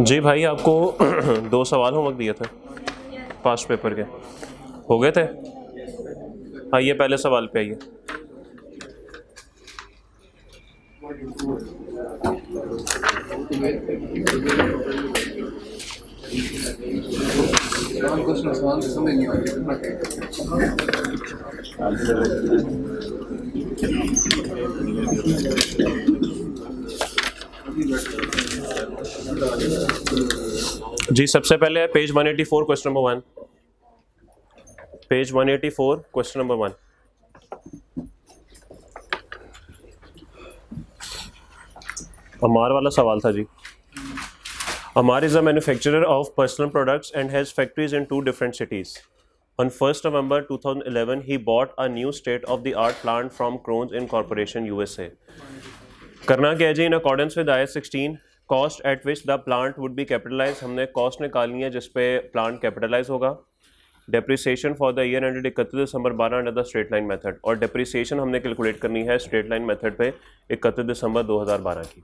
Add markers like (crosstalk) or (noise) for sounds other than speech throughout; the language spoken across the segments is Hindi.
जी भाई आपको (clears throat) दो सवाल होमवर्क दिए थे पास्ट पेपर के हो गए थे आइए पहले सवाल पे आइए Thank you. जी सबसे पहले है page 184 question number one page 184 question number one Amar वाला सवाल था जी Amar is a manufacturer of personal products and has factories in two different cities on first November 2011 he bought a new state of the art plant from Krones in corporation USA करना क्या है जी in accordance with I sixteen cost at which the plant would be capitalize हमने कॉस्ट निकालनी है जिसपे प्लांट कैपिटलाइज होगा depreciation for the year ended इकतीस दिसंबर बारह under the straight line method और डेप्रिसिएशन हमने कैलकुलेट करनी है स्ट्रेट लाइन मेथड पे इकतीस दिसंबर 2012 की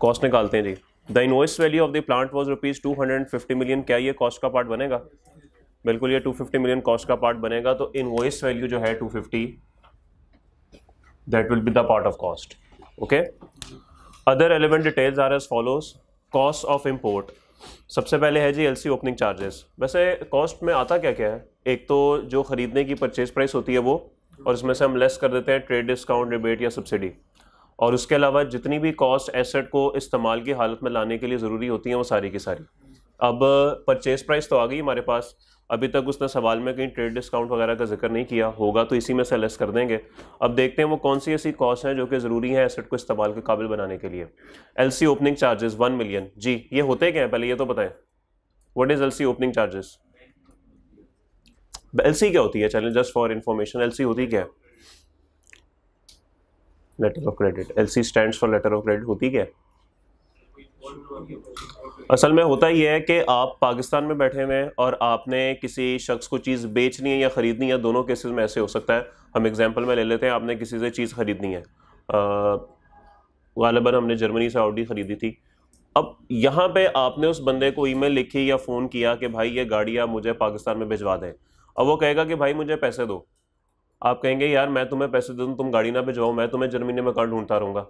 कॉस्ट निकालते हैं जी the invoice value of the plant was rupees two hundred and fifty million क्या ये कॉस्ट का पार्ट बनेगा बिल्कुल ये टू फिफ्टी मिलियन कॉस्ट का पार्ट बनेगा तो इनवॉइस वैल्यू जो है two fifty that will be the part of cost okay other element details are as follows cost of import सबसे पहले है जी एलसी ओपनिंग चार्जेस वैसे कॉस्ट में आता क्या क्या है एक तो जो ख़रीदने की परचेज प्राइस होती है वो और इसमें से हम लेस कर देते हैं ट्रेड डिस्काउंट रिबेट या सब्सिडी और उसके अलावा जितनी भी कॉस्ट एसेट को इस्तेमाल की हालत में लाने के लिए ज़रूरी होती हैं वो सारी की सारी अब परचेज प्राइस तो आ गई हमारे पास अभी तक उसने सवाल में कहीं ट्रेड डिस्काउंट वगैरह का जिक्र नहीं किया होगा तो इसी में से लेस कर देंगे अब देखते हैं वो कौन सी ऐसी कॉस्ट हैं जो कि ज़रूरी है एसेट को इस्तेमाल के काबिल बनाने के लिए L opening charges one million जी ये होते क्या हैं पहले ये तो बताएं what is L opening charges L क्या होती है channel just for information L होती क्या है letter of credit L C stand for letter of credit होती क्या है असल में होता ही है कि आप पाकिस्तान में बैठे हुए हैं और आपने किसी शख्स को चीज़ बेचनी है या ख़रीदनी है दोनों केसेस में ऐसे हो सकता है हम एग्जांपल में ले लेते हैं आपने किसी से चीज़ ख़रीदनी है गालबा हमने जर्मनी से ऑडी ख़रीदी थी अब यहाँ पे आपने उस बंदे को ईमेल लिखी या फ़ोन किया कि भाई ये गाड़ी आप मुझे पाकिस्तान में भिजवा दें अब वो कहेगा कि भाई मुझे पैसे दो आप कहेंगे यार मैं तुम्हें पैसे दे दूँ तुम गाड़ी ना भिजवाओ मैं तुम्हें जर्मनी में कहाँ ढूंढता रहूँगा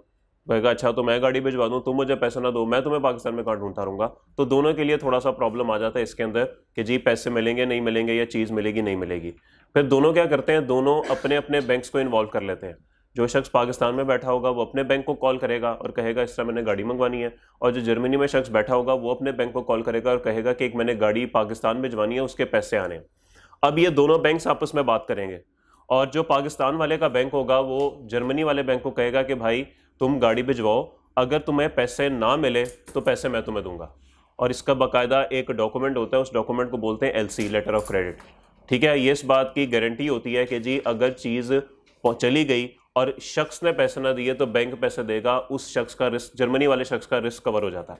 कहेगा अच्छा तो मैं गाड़ी भिजवा दूँ तुम मुझे पैसा ना दो मैं तुम्हें पाकिस्तान में कार्ड ढूंढता रहूँगा तो दोनों के लिए थोड़ा सा प्रॉब्लम आ जाता है इसके अंदर कि जी पैसे मिलेंगे नहीं मिलेंगे या चीज़ मिलेगी नहीं मिलेगी फिर दोनों क्या करते हैं दोनों अपने अपने बैंक्स को इन्वॉल्व कर लेते हैं जो शख्स पाकिस्तान में बैठा होगा वो अपने बैंक को कॉल करेगा और कहेगा इस तरह मैंने गाड़ी मंगवानी है और जो जर्मनी में शख्स बैठा होगा वो अपने बैंक को कॉल करेगा और कहेगा कि एक मैंने गाड़ी पाकिस्तान में जवानी है उसके पैसे आने अब ये दोनों बैंक आपस में बात करेंगे और जो पाकिस्तान वाले का बैंक होगा वो जर्मनी वाले बैंक को कहेगा कि भाई तुम गाड़ी भिजवाओ अगर तुम्हें पैसे ना मिले तो पैसे मैं तुम्हें दूंगा और इसका बाकायदा एक डॉक्यूमेंट होता है उस डॉक्यूमेंट को बोलते हैं एलसी लेटर ऑफ क्रेडिट ठीक है ये इस बात की गारंटी होती है कि जी अगर चीज़ चली गई और शख्स ने पैसे ना दिए तो बैंक पैसे देगा उस शख्स का रिस्क जर्मनी वाले शख्स का रिस्क कवर हो जाता है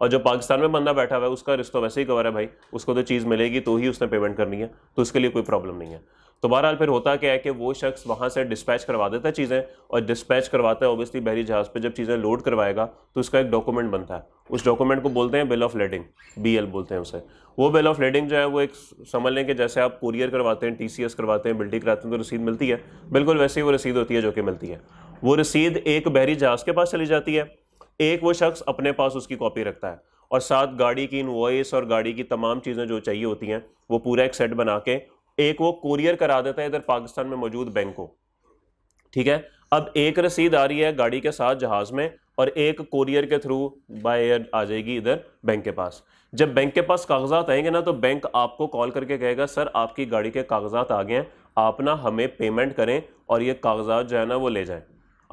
और जो पाकिस्तान में बंदा बैठा हुआ है उसका रिस्क तो वैसे ही कवर है भाई उसको तो चीज़ मिलेगी तो ही उसने पेमेंट करनी है तो उसके लिए कोई प्रॉब्लम नहीं है तो बहरहाल फिर होता क्या है कि वो शख्स वहाँ से डिस्पैच करवा देता है चीज़ें और डिस्पैच करवाता है ओबियसली बहरी जहाज़ पर जब चीज़ें लोड करवाएगा तो उसका एक डॉक्यूमेंट बनता है उस डॉक्यूमेंट को बोलते हैं bill of lading B L बोलते हैं उसे वो बिल ऑफ लेडिंग जो है वो एक समझ लें कि जैसे आप कुरियर करवाते हैं टी सी एस करवाते हैं बिल्डिंग कराते हैं तो रसीद मिलती है बिल्कुल वैसे ही वो रसीद होती है जो कि मिलती है वो रसीद एक बहरी जहाज़ के पास चली जाती है एक वो शख्स अपने पास उसकी कॉपी रखता है और साथ गाड़ी की इन्वॉइस और गाड़ी की तमाम चीज़ें जो चाहिए होती हैं वो पूरा एक सेट बना के एक वो कुरियर करा देता है इधर पाकिस्तान में मौजूद बैंक को ठीक है अब एक रसीद आ रही है गाड़ी के साथ जहाज में और एक कुरियर के थ्रू बाय एयर आ जाएगी इधर बैंक के पास जब बैंक के पास कागजात आएंगे ना तो बैंक आपको कॉल करके कहेगा सर आपकी गाड़ी के कागजात आ गए हैं आप ना हमें पेमेंट करें और ये कागजात जो है ना वो ले जाएं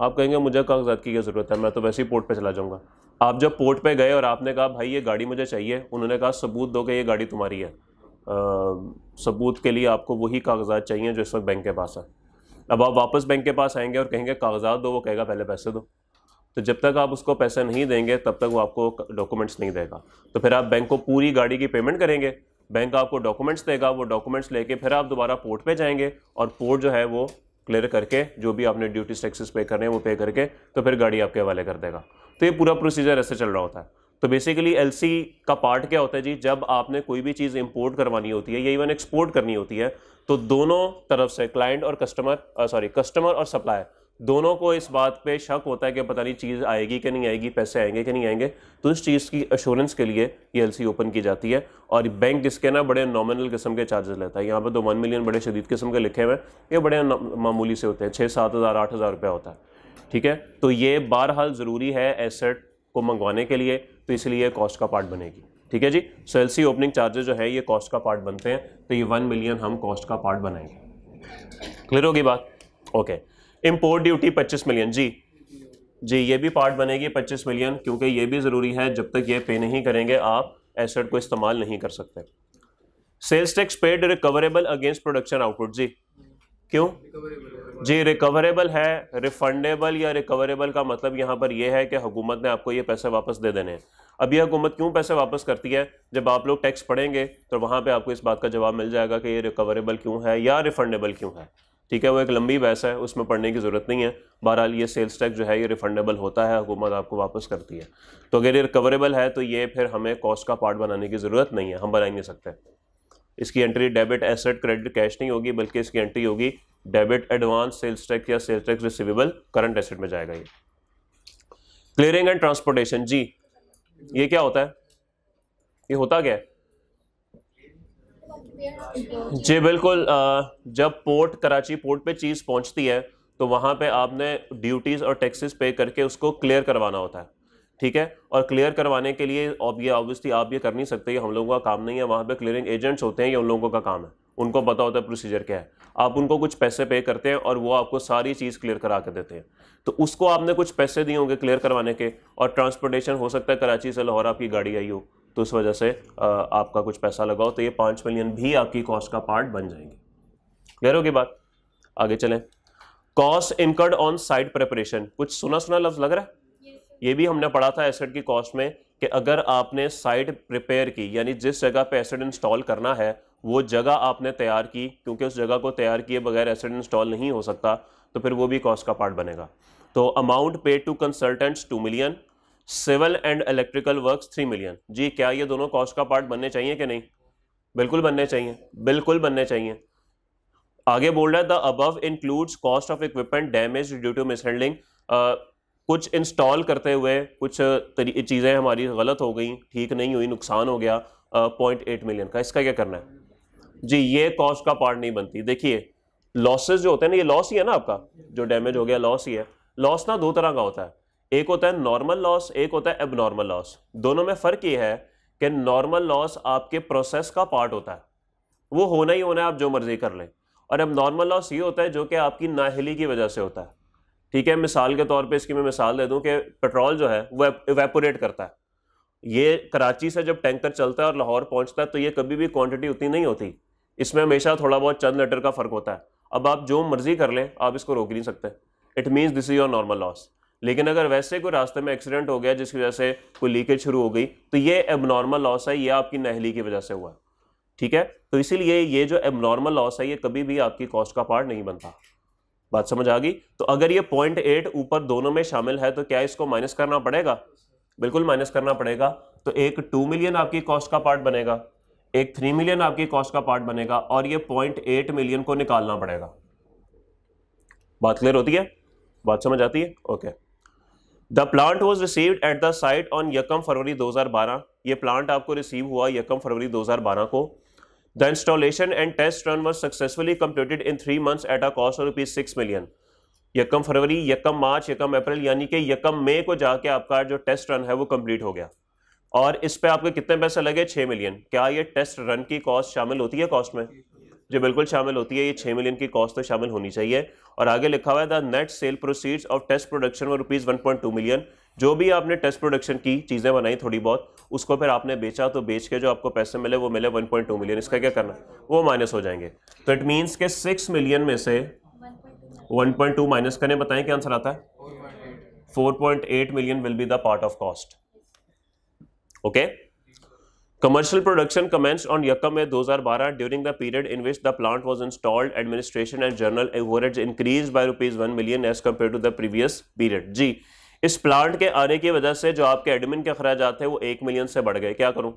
आप कहेंगे मुझे कागजात की क्या ज़रूरत है मैं तो वैसे ही पोर्ट पर चला जाऊंगा आप जब पोर्ट पर गए और आपने कहा भाई ये गाड़ी मुझे चाहिए उन्होंने कहा सबूत दो कि ये गाड़ी तुम्हारी है सबूत के लिए आपको वही कागजात चाहिए जो इस वक्त बैंक के पास है अब आप वापस बैंक के पास आएंगे और कहेंगे कागजात दो वो कहेगा पहले पैसे दो तो जब तक आप उसको पैसा नहीं देंगे तब तक वो आपको डॉक्यूमेंट्स नहीं देगा तो फिर आप बैंक को पूरी गाड़ी की पेमेंट करेंगे बैंक आपको डॉक्यूमेंट्स देगा वो डॉक्यूमेंट्स लेके फिर आप दोबारा पोर्ट पे जाएंगे और पोर्ट जो है वो क्लियर करके जो भी आपने ड्यूटीज टैक्सेस पे करने हैं वो पे करके तो फिर गाड़ी आपके हवाले कर देगा तो ये पूरा प्रोसीजर ऐसे चल रहा होता है तो बेसिकली एल का पार्ट क्या होता है जी जब आपने कोई भी चीज़ इम्पोर्ट करवानी होती है या इवन एक्सपोर्ट करनी होती है तो दोनों तरफ से क्लाइंट और कस्टमर सॉरी कस्टमर और सप्लायर दोनों को इस बात पे शक होता है कि पता नहीं चीज़ आएगी कि नहीं आएगी पैसे आएंगे कि नहीं आएंगे तो इस चीज़ की अश्योरेंस के लिए ये एल ओपन की जाती है और बैंक इसके ना बड़े नॉमिनल किस्म के चार्जेस लेता है यहाँ पर तो वन मिलियन बड़े शदीद किस्म के लिखे हुए हैं ये बड़े मामूली से होते हैं छः सात हज़ार आठ हज़ार रुपया होता है ठीक है तो ये बहरहाल ज़रूरी है एसेट को मंगवाने के लिए तो इसलिए कॉस्ट का पार्ट बनेगी ठीक है जी सो एल ओपनिंग चार्जेस जो है ये कॉस्ट का पार्ट बनते हैं तो ये वन मिलियन हम कॉस्ट का पार्ट बनाएंगे क्लियर होगी बात ओके इम्पोर्ट ड्यूटी पच्चीस मिलियन जी जी ये भी पार्ट बनेगी पच्चीस मिलियन क्योंकि ये भी ज़रूरी है जब तक ये पे नहीं करेंगे आप एसेट को इस्तेमाल नहीं कर सकते sales tax paid recoverable against production output जी क्यों जी रिकवरेबल है रिफंडेबल या रिकवरेबल का मतलब यहाँ पर यह है कि हुकूमत ने आपको ये पैसे वापस दे देने हैं अब यह हुकूमत क्यों पैसे वापस करती है जब आप लोग टैक्स पढ़ेंगे तो वहाँ पे आपको इस बात का जवाब मिल जाएगा कि ये रिकवरेबल क्यों है या रिफंडेबल क्यों है ठीक है वो एक लंबी बहस है उसमें पढ़ने की ज़रूरत नहीं है बहरहाल ये सेल्स टैक्स जो है ये रिफंडेबल होता है हुकूमत आपको वापस करती है तो अगर ये रिकवरेबल है तो ये फिर हमें कॉस्ट का पार्ट बनाने की ज़रूरत नहीं है हम बना नहीं सकते इसकी entry debit asset credit cash नहीं होगी बल्कि इसकी एंट्री होगी डेबिट एडवांस सेल्स टैक्स या sales tax receivable current asset में जाएगा ये क्लियरिंग एंड ट्रांसपोर्टेशन जी ये क्या होता है ये होता क्या है जी बिल्कुल जब पोर्ट कराची पोर्ट पे चीज़ पहुंचती है तो वहाँ पे आपने ड्यूटीज़ और टैक्सेस पे करके उसको क्लियर करवाना होता है ठीक है और क्लियर करवाने के लिए अब ये ऑब्वियसली आप ये कर नहीं सकते हम लोगों का काम नहीं है वहाँ पे क्लियरिंग एजेंट्स होते हैं ये उन लोगों का काम है उनको पता होता है प्रोसीजर क्या है आप उनको कुछ पैसे पे करते हैं और वो आपको सारी चीज़ क्लियर करा के देते हैं तो उसको आपने कुछ पैसे दिए होंगे क्लियर करवाने के और ट्रांसपोर्टेशन हो सकता है कराची से लाहौर आपकी गाड़ी आई हो तो उस वजह से आपका कुछ पैसा लगाओ तो ये पाँच मिलियन भी आपकी कॉस्ट का पार्ट बन जाएंगे क्लियर होगी बात आगे चलें cost incurred on side preparation कुछ सुना सुना लफ्ज़ लग रहा है ये भी हमने पढ़ा था एसेट की कॉस्ट में कि अगर आपने साइट प्रिपेयर की यानी जिस जगह पे एसेट इंस्टॉल करना है वो जगह आपने तैयार की क्योंकि उस जगह को तैयार किए बगैर एसेट इंस्टॉल नहीं हो सकता तो फिर वो भी कॉस्ट का पार्ट बनेगा तो amount paid to consultants two million civil and electrical works three million जी क्या ये दोनों कॉस्ट का पार्ट बनने चाहिए कि नहीं बिल्कुल बनने चाहिए बिल्कुल बनने चाहिए आगे बोल रहा है the above includes cost of equipment damage due to mishandling कुछ इंस्टॉल करते हुए कुछ चीज़ें हमारी गलत हो गई ठीक नहीं हुई नुकसान हो गया पॉइंट एट मिलियन का इसका क्या करना है जी ये कॉस्ट का पार्ट नहीं बनती देखिए लॉसेज जो होते हैं ना ये लॉस ही है ना आपका जो डैमेज हो गया लॉस ही है लॉस ना दो तरह का होता है एक होता है नॉर्मल लॉस एक होता है एबनॉर्मल लॉस दोनों में फ़र्क ये है कि नॉर्मल लॉस आपके प्रोसेस का पार्ट होता है वो होना ही होना है आप जो मर्जी कर लें और अब नॉर्मल लॉस ये होता है जो कि आपकी नाहली की वजह से होता है ठीक है मिसाल के तौर पे इसकी मैं मिसाल दे दूं कि पेट्रोल जो है वो इवेपोरेट करता है ये कराची से जब टैंकर चलता है और लाहौर पहुंचता है तो ये कभी भी क्वांटिटी उतनी नहीं होती इसमें हमेशा थोड़ा बहुत चंद लीटर का फ़र्क होता है अब आप जो मर्ज़ी कर लें आप इसको रोक नहीं सकते it means this is your normal loss लेकिन अगर वैसे कोई रास्ते में एक्सीडेंट हो गया जिसकी वजह से कोई लीकेज शुरू हो गई तो ये एबनॉर्मल लॉस है ये आपकी नहली की वजह से हुआ ठीक है तो इसीलिए ये जो एबनॉर्मल लॉस है ये कभी भी आपकी कॉस्ट का पार्ट नहीं बनता बात समझ आ गई तो अगर ये पॉइंट एट ऊपर दोनों में शामिल है तो क्या इसको माइनस करना पड़ेगा बिल्कुल माइनस करना पड़ेगा तो एक टू मिलियन आपकी कॉस्ट का पार्ट बनेगा एक थ्री मिलियन आपकी कॉस्ट का पार्ट बनेगा और ये पॉइंट एट मिलियन को निकालना पड़ेगा बात क्लियर होती है बात समझ आती है okay the plant was received at the site on यकम फरवरी 2012 ये प्लांट आपको रिसीव हुआ यकम फरवरी 2012 को The installation and test run was successfully completed in three months at a cost of rupees six million. यकम फरवरी यकम मार्च यकम अप्रैल यानी कि यकम मई को जाके आपका जो टेस्ट रन है वो कंप्लीट हो गया और इस पे आपके कितने पैसे लगे छः मिलियन क्या ये टेस्ट रन की कॉस्ट शामिल होती है कॉस्ट में जो बिल्कुल शामिल होती है ये छः मिलियन की कॉस्ट तो शामिल होनी चाहिए और आगे लिखा हुआ है the net sale proceeds of test production rupees one point million जो भी आपने टेस्ट प्रोडक्शन की चीज़ें बनाई थोड़ी बहुत उसको फिर आपने बेचा तो बेच के जो आपको पैसे मिले वो मिले 1.2 मिलियन इसका क्या करना वो माइनस हो जाएंगे तो इट मीन्स के 6 मिलियन में से 1.2 माइनस करने बताएं क्या आंसर आता है 4.8 million will be the part of cost okay commercial production commence on यकम में 2012 during the period in which the plant was installed administration and general overhead increase by rupees one million as compare to the previous period जी इस प्लांट के आने की वजह से जो आपके एडमिन के अखराज आते हैं वो एक मिलियन से बढ़ गए क्या करूं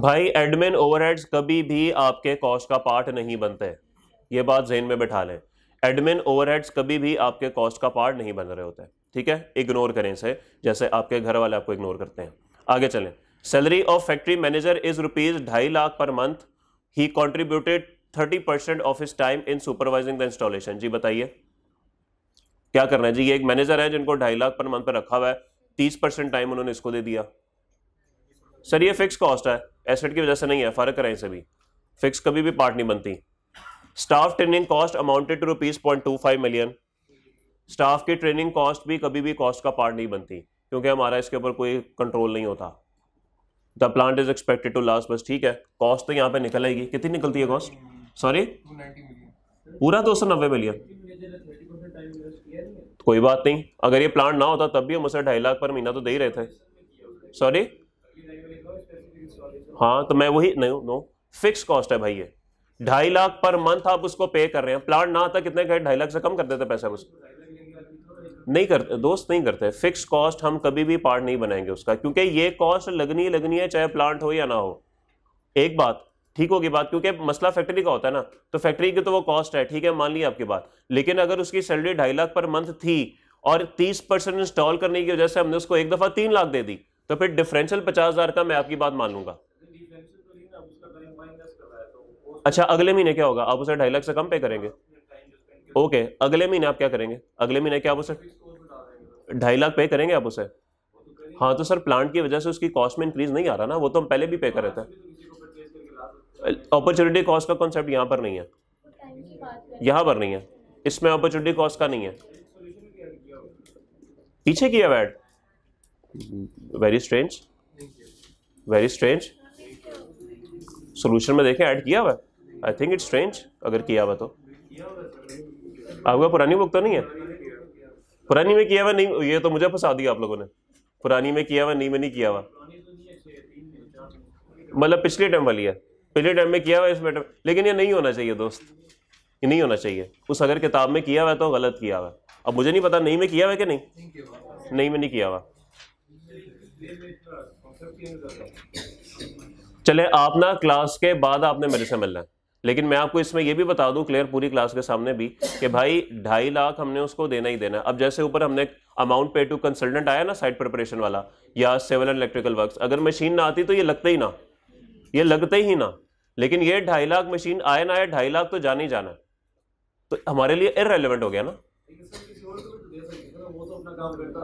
भाई एडमिन ओवरहेड्स कभी भी आपके कॉस्ट का पार्ट नहीं बनते ये बात जेन में बैठा लें एडमिन ओवरहेड्स कभी भी आपके कॉस्ट का पार्ट नहीं बन रहे होते ठीक है इग्नोर करें इसे जैसे आपके घर वाले आपको इग्नोर करते हैं आगे चलें salary of factory manager is rupees ढाई lakh per month he contributed thirty percent of his time in supervising the installation जी बताइए क्या करना है जी ये एक मैनेजर है जिनको ढाई लाख पर मंथ पर रखा हुआ है तीस परसेंट टाइम उन्होंने इसको दे दिया सर ये फिक्स कॉस्ट है एसेट की वजह से नहीं है फर्क कराएं से भी फिक्स कभी भी पार्ट नहीं बनती staff training cost amounted to rupees point two five million staff की ट्रेनिंग कॉस्ट भी कभी भी कॉस्ट का पार्ट नहीं बनती क्योंकि हमारा इसके ऊपर कोई कंट्रोल नहीं होता the plant is expected to last बस ठीक है कॉस्ट तो यहाँ पे निकल आएगी कितनी निकलती है कॉस्ट सॉरी पूरा दो सौ नब्बे मिलियन कोई बात नहीं अगर ये प्लांट ना होता तब भी हम उसे ढाई लाख पर महीना तो दे ही रहे थे सॉरी हाँ तो मैं वही नहीं नो फिक्स कॉस्ट है भाई ये ढाई लाख पर मंथ आप उसको पे कर रहे हैं प्लांट ना आता कितने कहे ढाई लाख से कम कर देते पैसा उसको नहीं करते दोस्त नहीं करते फिक्स कॉस्ट हम कभी भी पार्ट नहीं बनाएंगे उसका क्योंकि ये कॉस्ट लगनी लगनी है चाहे प्लांट हो या ना हो एक बात ठीक होगी बात क्योंकि मसला फैक्ट्री का होता है ना तो फैक्ट्री की तो वो कॉस्ट है ठीक है मान ली आपकी बात लेकिन अगर उसकी सैलरी ढाई लाख पर मंथ थी और तीस परसेंट इंस्टॉल करने की वजह से हमने उसको एक दफ़ा तीन लाख दे दी तो फिर डिफरेंशियल पचास हज़ार का मैं आपकी बात मान लूंगा अच्छा अगले महीने क्या होगा आप उसे ढाई लाख से कम पे करेंगे ओके अगले महीने आप क्या करेंगे अगले महीने क्या आप उसे ढाई लाख पे करेंगे आप उसे हाँ तो सर प्लांट की वजह से उसकी कॉस्ट में इंक्रीज नहीं आ रहा ना वो तो हम पहले भी पे कर रहे थे अपॉर्चुनिटी कॉस्ट का कॉन्सेप्ट यहां पर नहीं है यहां पर नहीं है इसमें अपॉर्चुनिटी कॉस्ट का नहीं है पीछे किया bad very strange very strange solution में देखें ऐड किया हुआ आई थिंक इट्स स्ट्रेंज अगर किया हुआ तो आपका पुरानी बुक तो नहीं है पुरानी में किया हुआ नहीं ये तो मुझे फंसा दिया आप लोगों ने पुरानी में किया हुआ नहीं में नहीं किया हुआ मतलब पिछले टाइम वाली है पहले टाइम में किया हुआ इस मैटर लेकिन ये नहीं होना चाहिए दोस्त ये नहीं होना चाहिए उस अगर किताब में किया हुआ तो गलत किया हुआ अब मुझे नहीं पता नहीं में किया हुआ कि नहीं नहीं में नहीं किया हुआ चले आप ना क्लास के बाद आपने मेरे से मिलना है लेकिन मैं आपको इसमें यह भी बता दूं क्लियर पूरी क्लास के सामने भी कि भाई ढाई लाख हमने उसको देना ही देना अब जैसे ऊपर हमने अमाउंट पे टू कंसल्टेंट आया ना साइट प्रिपरेशन वाला या सिविल एंड इलेक्ट्रिकल वर्क्स अगर मशीन ना आती तो ये लगता ही ना ये लगते ही ना लेकिन ये ढाई लाख मशीन आए ना आए ढाई लाख तो जाने ही जाना तो हमारे लिए इरेलीवेंट हो गया ना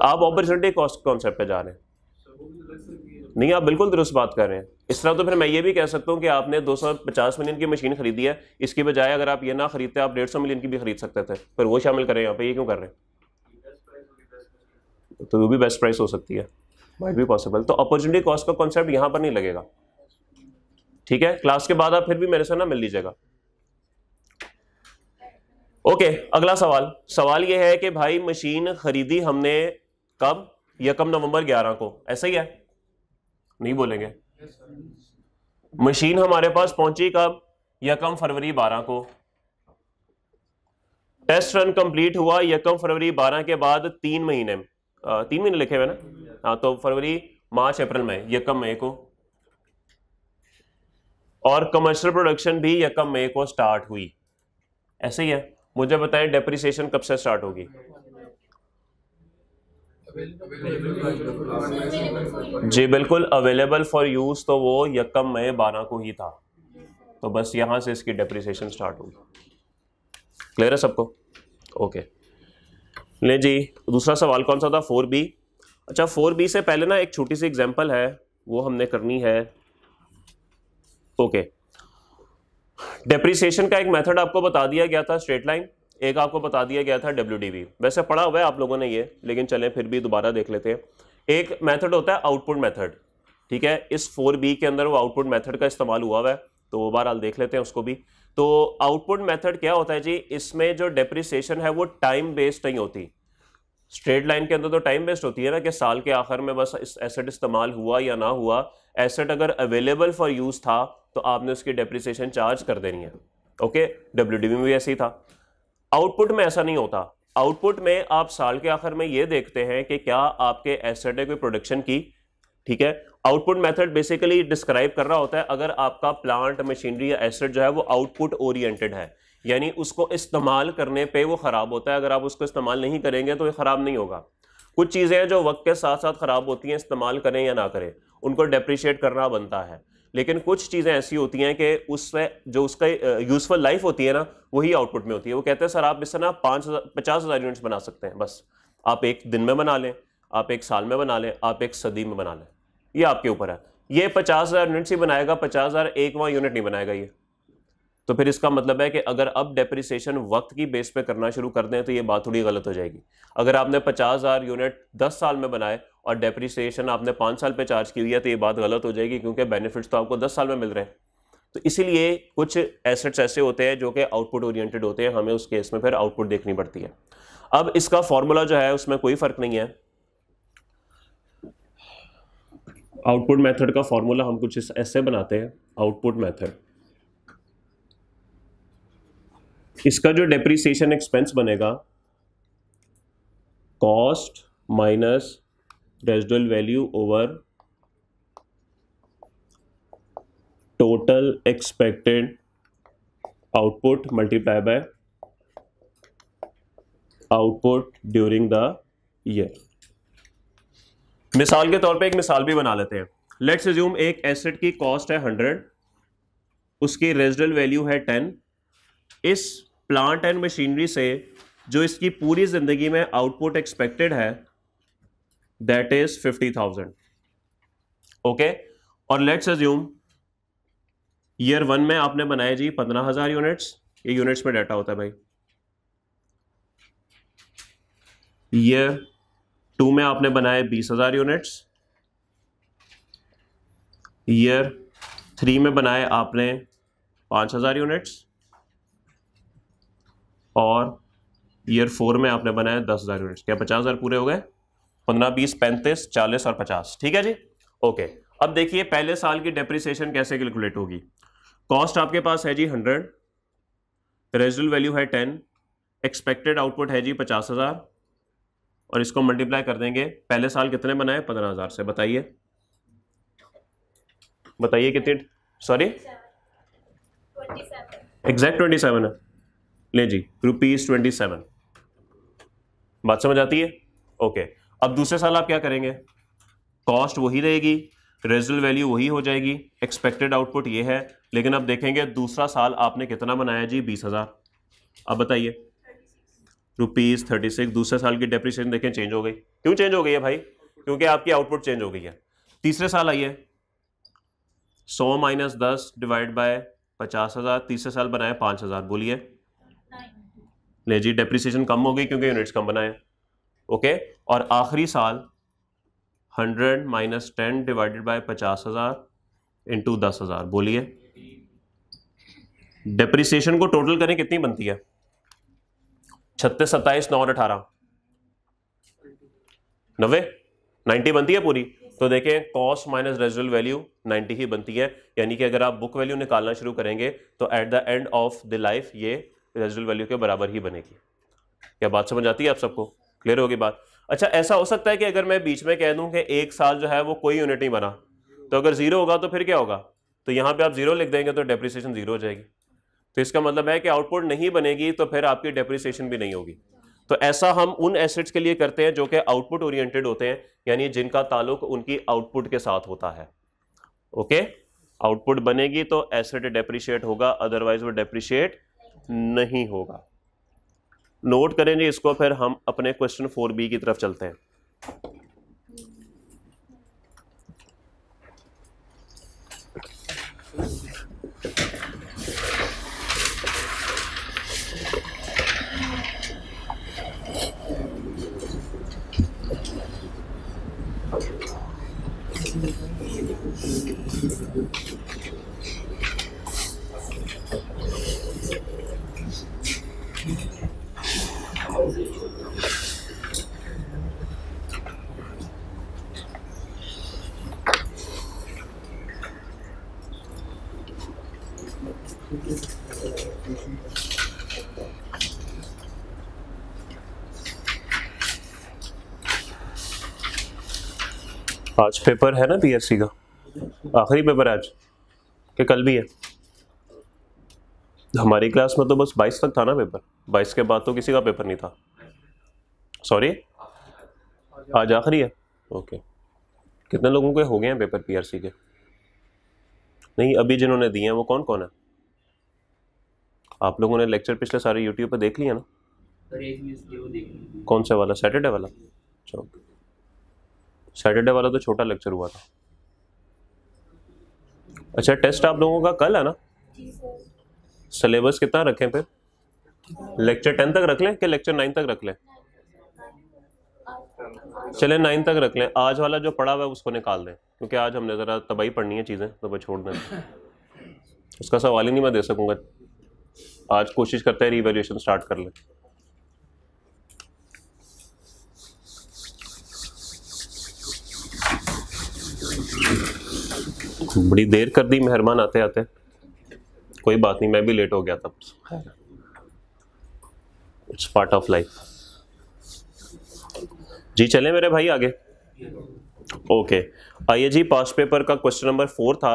आप अपॉर्चुनिटी कॉस्ट कॉन्सेप्ट पे जा रहे हैं नहीं आप बिल्कुल दुरुस्त बात कर रहे हैं इस तरह तो फिर मैं ये भी कह सकता हूं कि आपने 250 मिलियन की मशीन खरीदी है इसके बजाय अगर आप ये ना खरीदते आप 150 मिलियन की भी खरीद सकते थे फिर वो शामिल करें यहाँ पे ये क्यों कर रहे हैं तो वो भी बेस्ट प्राइस हो सकती है माइट भी पॉसिबल तो अपॉर्चुनिटी कॉस्ट का कॉन्सेप्ट यहाँ पर नहीं लगेगा ठीक है क्लास के बाद आप फिर भी मेरे से ना मिल लीजिएगा ओके अगला सवाल सवाल यह है कि भाई मशीन खरीदी हमने कब यकम नवंबर 11 को ऐसा ही है नहीं बोलेंगे मशीन हमारे पास पहुंची कब यकम फरवरी 12 को टेस्ट रन कंप्लीट हुआ यकम फरवरी 12 के बाद तीन महीने तीन महीने लिखे हुए ना हाँ तो फरवरी मार्च अप्रैल में यकम मई को और कमर्शियल प्रोडक्शन भी यकम मई को स्टार्ट हुई ऐसे ही है मुझे बताएं डेप्रिसिएशन कब से स्टार्ट होगी जी बिल्कुल अवेलेबल फॉर यूज़ तो वो यकम मई बारह को ही था तो बस यहाँ से इसकी डेप्रिसिएशन स्टार्ट होगी क्लियर है सबको ओके ले जी दूसरा सवाल कौन सा था फोर बी अच्छा फोर बी से पहले ना एक छोटी सी एग्जाम्पल है वो हमने करनी है ओके डेप्रीसिएशन का एक मेथड आपको बता दिया गया था स्ट्रेट लाइन एक आपको बता दिया गया था डब्ल्यू वैसे पढ़ा हुआ है आप लोगों ने ये लेकिन चले फिर भी दोबारा देख लेते हैं एक मेथड होता है आउटपुट मेथड ठीक है इस फोर बी के अंदर वो आउटपुट मेथड का इस्तेमाल हुआ हुआ है तो वो बहरहाल देख लेते हैं उसको भी तो आउटपुट मेथड क्या होता है जी इसमें जो डेप्रिसिएशन है वो टाइम बेस्ड नहीं होती स्ट्रेट लाइन के अंदर तो टाइम बेस्ड होती है ना कि साल के आखिर में बस एसेट इस्तेमाल हुआ या ना हुआ एसेट अगर अवेलेबल फॉर यूज था तो आपने उसकी डेप्रिसिएशन चार्ज कर देनी है ओके डब्ल्यू में भी ऐसे ही था आउटपुट में ऐसा नहीं होता आउटपुट में आप साल के आखिर में ये देखते हैं कि क्या आपके एसेट ने कोई प्रोडक्शन की ठीक है आउटपुट मेथड बेसिकली डिस्क्राइब कर रहा होता है अगर आपका प्लांट मशीनरी या एसेट जो है वो आउटपुट ओरिएंटेड है यानी उसको इस्तेमाल करने पे वो ख़राब होता है अगर आप उसको इस्तेमाल नहीं करेंगे तो ये ख़राब नहीं होगा कुछ चीज़ें हैं जो वक्त के साथ साथ ख़राब होती हैं इस्तेमाल करें या ना करें उनको डेप्रिशिएट करना बनता है लेकिन कुछ चीज़ें ऐसी होती हैं कि उससे जो उसका यूज़फुल लाइफ होती है ना वही आउटपुट में होती है वो कहते हैं सर आप इससे ना पाँच हज़ार पचास हज़ार यूनिट्स बना सकते हैं बस आप एक दिन में बना लें आप एक साल में बना लें आप एक सदी में बना लें ये आपके ऊपर है ये पचास हज़ार यूनिट्स ही बनाएगा पचास हज़ार एक वहाँ यूनिट नहीं बनाएगा ये तो फिर इसका मतलब है कि अगर अब डेप्रिसिएशन वक्त की बेस पे करना शुरू कर दें तो ये बात थोड़ी गलत हो जाएगी अगर आपने पचास हज़ार यूनिट दस साल में बनाए और डेप्रिसिएशन आपने पाँच साल पे चार्ज की हुई है तो ये बात गलत हो जाएगी क्योंकि बेनिफिट्स तो आपको दस साल में मिल रहे हैं तो इसीलिए कुछ एसेट्स ऐसे होते हैं जो कि आउटपुट ओरिएंटेड होते हैं हमें उस केस में फिर आउटपुट देखनी पड़ती है अब इसका फॉर्मूला जो है उसमें कोई फ़र्क नहीं है आउटपुट मेथड का फॉर्मूला हम कुछ ऐसे बनाते हैं आउटपुट मेथड इसका जो डेप्रिसिएशन एक्सपेंस बनेगा cost minus residual value over total expected output multiplied by output during the year. मिसाल के तौर पे एक मिसाल भी बना लेते हैं लेट्स रिज्यूम एक एसेट की कॉस्ट है हंड्रेड उसकी रेजिडल वैल्यू है टेन इस प्लांट एंड मशीनरी से जो इसकी पूरी ज़िंदगी में आउटपुट एक्सपेक्टेड है that is fifty thousand okay और लेट्स अज्यूम ईयर वन में आपने बनाए जी पंद्रह हजार यूनिट्स ये यूनिट्स में डाटा होता है भाई ईयर टू में आपने बनाए बीस हजार यूनिट्स ईयर थ्री में बनाए आपने पांच हजार यूनिट्स और ईयर फोर में आपने बनाया दस हजार यूनिट्स क्या पचास हजार पूरे हो गए पंद्रह बीस पैंतीस चालीस और पचास ठीक है जी ओके अब देखिए पहले साल की डेप्रिसिएशन कैसे कैलकुलेट होगी कॉस्ट आपके पास है जी हंड्रेड रेजुअल वैल्यू है टेन एक्सपेक्टेड आउटपुट है जी पचास हज़ार और इसको मल्टीप्लाई कर देंगे पहले साल कितने बनाए पंद्रह हज़ार से बताइए बताइए कितने सॉरी एग्जैक्ट ट्वेंटी सेवन है ले जी रुपीज़ ट्वेंटी सेवन बात समझ आती है ओके okay. अब दूसरे साल आप क्या करेंगे कॉस्ट वही रहेगी रेजल वैल्यू वही हो जाएगी एक्सपेक्टेड आउटपुट ये है लेकिन अब देखेंगे दूसरा साल आपने कितना बनाया जी बीस हज़ार अब बताइए रुपीज़ थर्टी सिक्स दूसरे साल की डेप्रिसिएशन देखें चेंज हो गई क्यों चेंज हो गई है भाई क्योंकि आपकी आउटपुट चेंज हो गई है तीसरे साल आइए सौ माइनस दस डिवाइड बाय पचास हज़ार तीसरे साल बनाए पाँच हज़ार बोलिए नहीं जी डेप्रिसिएशन कम हो गई क्योंकि यूनिट्स कम बनाए ओके और आखिरी साल hundred minus ten divided by पचास हज़ार इंटू दस हज़ार बोलिए डिप्रिसिएशन को टोटल करें कितनी बनती है छत्तीस सत्ताईस नौ और अठारह नब्बे नाइन्टी बनती है पूरी तो देखें कॉस्ट माइनस रेजल वैल्यू 90 ही बनती है यानी कि अगर आप बुक वैल्यू निकालना शुरू करेंगे तो at the end of the life ये रेजल वैल्यू के बराबर ही बनेगी क्या बात समझ आती है आप सबको क्लियर होगी बात अच्छा ऐसा हो सकता है कि अगर मैं बीच में कह दूं कि एक साल जो है वो कोई यूनिट नहीं बना तो अगर जीरो होगा तो फिर क्या होगा तो यहाँ पे आप जीरो लिख देंगे तो डेप्रिसिएशन जीरो हो जाएगी तो इसका मतलब है कि आउटपुट नहीं बनेगी तो फिर आपकी डेप्रिसिएशन भी नहीं होगी तो ऐसा हम उन एसेट्स के लिए करते हैं जो कि आउटपुट ओरिएंटेड होते हैं यानी जिनका ताल्लुक उनकी आउटपुट के साथ होता है ओके आउटपुट बनेगी तो एसेट डेप्रिशिएट होगा अदरवाइज वो डेप्रिशिएट नहीं होगा नोट करेंगे इसको फिर हम अपने क्वेश्चन फोर बी की तरफ चलते हैं आज पेपर है ना पीएससी का आखिरी पेपर आज के कल भी है हमारी क्लास में तो बस बाईस तक था ना पेपर बाईस के बाद तो किसी का पेपर नहीं था सॉरी आज आखिरी है ओके कितने लोगों के हो गए हैं पेपर पीआरसी के नहीं अभी जिन्होंने दिए हैं वो कौन कौन है आप लोगों ने लेक्चर पिछले सारे यूट्यूब पर देख लिए ना कौन सा वाला सैटरडे वाला अच्छा सैटरडे वाला तो छोटा लेक्चर हुआ था अच्छा टेस्ट आप लोगों का कल है ना सिलेबस कितना रखें फिर लेक्चर टेन तक रख लें कि लेक्चर नाइन तक रख लें चले नाइन तक रख लें आज वाला जो पढ़ा हुआ है उसको निकाल दें क्योंकि आज हमने ज़रा तबाही पढ़नी है चीज़ें तो वह छोड़ दें उसका सवाल ही नहीं मैं दे सकूँगा आज कोशिश करते हैं रिवेल्यूशन स्टार्ट कर लें बड़ी देर कर दी मेहरबान आते आते कोई बात नहीं मैं भी लेट हो गया था इट्स पार्ट ऑफ लाइफ जी चले मेरे भाई आगे ओके आइए जी पास्ट पेपर का क्वेश्चन नंबर फोर था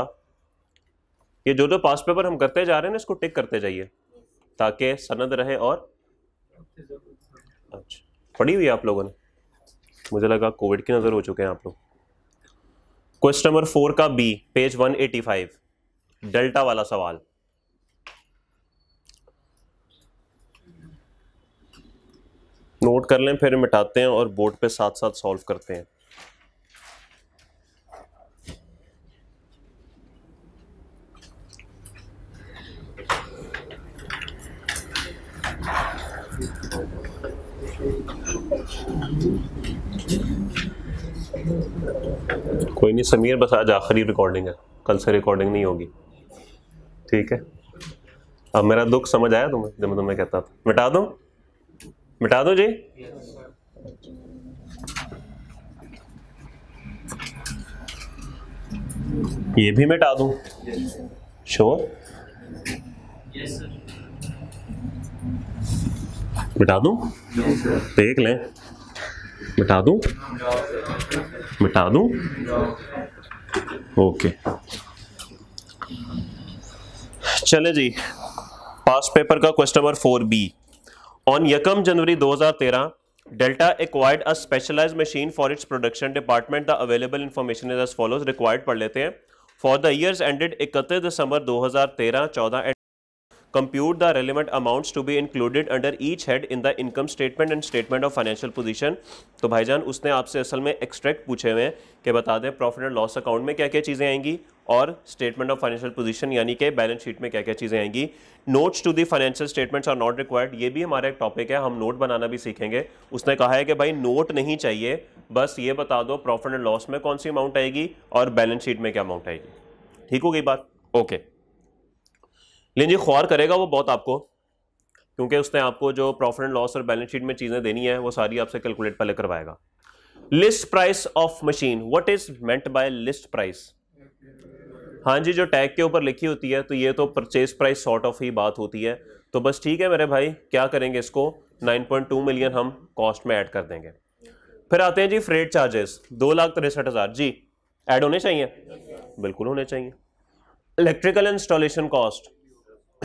ये जो जो पास्ट पेपर हम करते जा रहे हैं ना इसको टिक करते जाइए ताकि सनद रहे और अच्छा पढ़ी हुई आप लोगों ने मुझे लगा कोविड की नज़र हो चुके हैं आप लोग क्वेश्चन नंबर फोर का बी पेज 185 डेल्टा वाला सवाल नोट कर लें फिर मिटाते हैं और बोर्ड पे साथ साथ सॉल्व करते हैं कोई नहीं समीर बस आज आखिरी रिकॉर्डिंग है कल से रिकॉर्डिंग नहीं होगी ठीक है अब मेरा दुख समझ आया तुम्हें जब मैं तुम्हें कहता था मिटा दूँ मिटा दो जी ये भी मिटा दूँ श्योर मिटा दूँ देख लें मिटा दूं मिटा दूं ओके चले जी पास्ट पेपर का question number four B on यकम जनवरी 2013 Delta acquired a specialize machine for its production department the available information is as follows required पढ़ लेते हैं फॉर द ईयर्स एंडेड इकतीस दिसंबर 2013 14 and compute the relevant amounts to be included under each head in the income statement and statement of financial position तो भाईजान उसने आपसे असल में एक्सट्रैक्ट पूछे हुए हैं कि बता दें प्रॉफिट एंड लॉस अकाउंट में क्या क्या चीज़ें आएंगी और स्टेटमेंट ऑफ फाइनेंशियल पोजीशन यानी कि बैलेंस शीट में क्या क्या चीज़ें आएंगी notes to the financial statements are not required ये भी हमारा एक टॉपिक है हम नोट बनाना भी सीखेंगे उसने कहा है कि भाई नोट नहीं चाहिए बस ये बता दो प्रॉफिट एंड लॉस में कौन सी अमाउंट आएगी और बैलेंस शीट में क्या अमाउंट आएगी ठीक हो गई बात ओके okay. लेकिन जी ख्वार करेगा वो बहुत आपको क्योंकि उसने आपको जो प्रॉफिट एंड लॉस और बैलेंस शीट में चीज़ें देनी है वो सारी आपसे कैलकुलेट पहले करवाएगा list price of machine what is meant by list price हाँ जी जो टैग के ऊपर लिखी होती है तो ये तो परचेज प्राइस शॉर्ट ऑफ ही बात होती है तो बस ठीक है मेरे भाई क्या करेंगे इसको 9.2 मिलियन हम कॉस्ट में ऐड कर देंगे फिर आते हैं जी फ्रेड चार्जेस दो लाख तिरसठ हज़ार जी ऐड होने चाहिए बिल्कुल होने चाहिए इलेक्ट्रिकल इंस्टॉलेशन कॉस्ट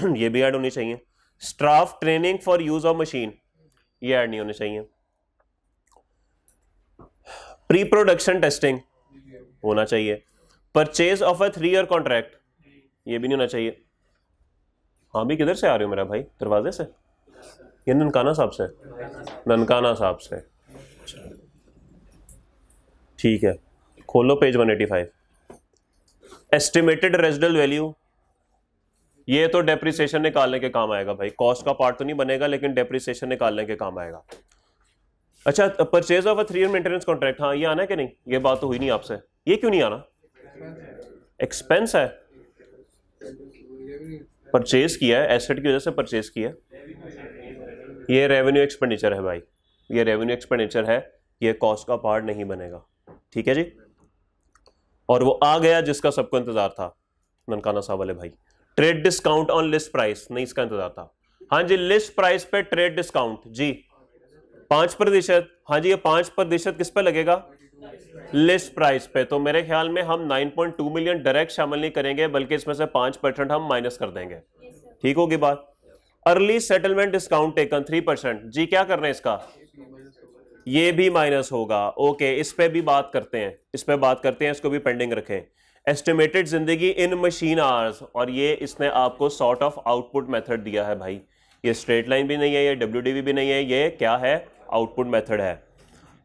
(clears throat) ये भी ऐड होनी चाहिए staff training for use of machine ये ऐड नहीं होने चाहिए प्री प्रोडक्शन टेस्टिंग होना चाहिए purchase of a three year contract ये भी नहीं होना चाहिए हाँ भी किधर से आ रहे हो मेरा भाई दरवाजे से ये ननकाना साहब से ननकाना साहब से ठीक है खोलो पेज 185 एस्टिमेटेड रेजिडल वैल्यू ये तो डेप्रिसिएशन निकालने के काम आएगा भाई कॉस्ट का पार्ट तो नहीं बनेगा लेकिन डेप्रिसिएशन निकालने के काम आएगा अच्छा purchase of a three year maintenance contract हाँ ये आना है कि नहीं ये बात तो हुई नहीं आपसे ये क्यों नहीं आना एक्सपेंस है परचेज किया है एसेट की वजह से परचेज किया ये रेवेन्यू एक्सपेंडिचर है भाई ये रेवेन्यू एक्सपेंडिचर है ये कॉस्ट का पार्ट नहीं बनेगा ठीक है जी और वो आ गया जिसका सबको इंतजार था ननकाना साहब वाले भाई trade discount on list price नहीं इसका इंतजार था हाँ जी लिस्ट प्राइस पे ट्रेड डिस्काउंट जी पांच प्रतिशत हाँ जी ये पांच प्रतिशत किस पे लगेगा लिस्ट प्राइस पे तो मेरे ख्याल में हम 9.2 मिलियन डायरेक्ट शामिल नहीं करेंगे बल्कि इसमें से पांच परसेंट हम माइनस कर देंगे ठीक होगी बात early settlement discount taken three percent जी क्या कर रहे हैं इसका ये भी माइनस होगा ओके इस पे भी बात करते हैं इस पे बात करते हैं इसको भी पेंडिंग रखें एस्टिमेटेड ज़िंदगी इन मशीन आर्स और ये इसने आपको सॉर्ट ऑफ आउटपुट मेथड दिया है भाई ये स्ट्रेट लाइन भी नहीं है ये डब्ल्यू भी नहीं है ये क्या है आउटपुट मेथड है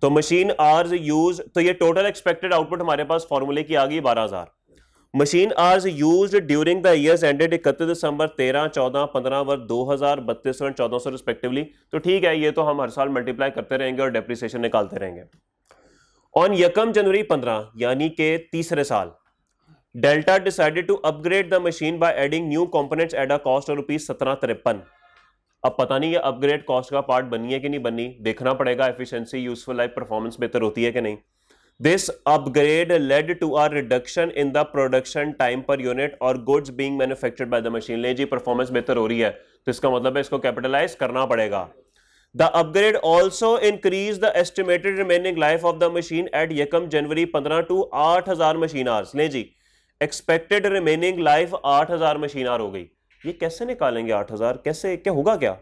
तो मशीन आर्स यूज तो ये टोटल एक्सपेक्टेड आउटपुट हमारे पास फॉर्मूले की आ गई बारह हज़ार machine hours used during the year ended इकतीस दिसंबर तेरह चौदह पंद्रह वर्ष दो हज़ार बत्तीस और चौदह सौ रिस्पेक्टिवली तो ठीक है ये तो हम हर साल मल्टीप्लाई करते रहेंगे और डेप्रिसिएशन निकालते रहेंगे ऑन यकम जनवरी पंद्रह यानी के तीसरे साल Delta decided to upgrade the machine by adding new components at a cost of rupees सत्रह तिरपन अब पता नहीं ये अपग्रेड कॉस्ट का पार्ट बनी है कि नहीं बनी देखना पड़ेगा एफिशिएंसी यूजफुल लाइफ परफॉर्मेंस बेहतर होती है कि नहीं this upgrade led to a reduction in the production time per unit और goods being manufactured by the machine ले जी परफॉर्मेंस बेहतर हो रही है तो इसका मतलब है इसको कैपिटलाइज करना पड़ेगा the upgrade also increase the estimated remaining life of the machine at यकम जनवरी पंद्रह टू आठ हजार मशीन आर्स ले जी एक्सपेक्टेड रिमेनिंग लाइफ आठ हजार आर हो गई ये कैसे निकालेंगे आठ हजार कैसे क्या होगा क्या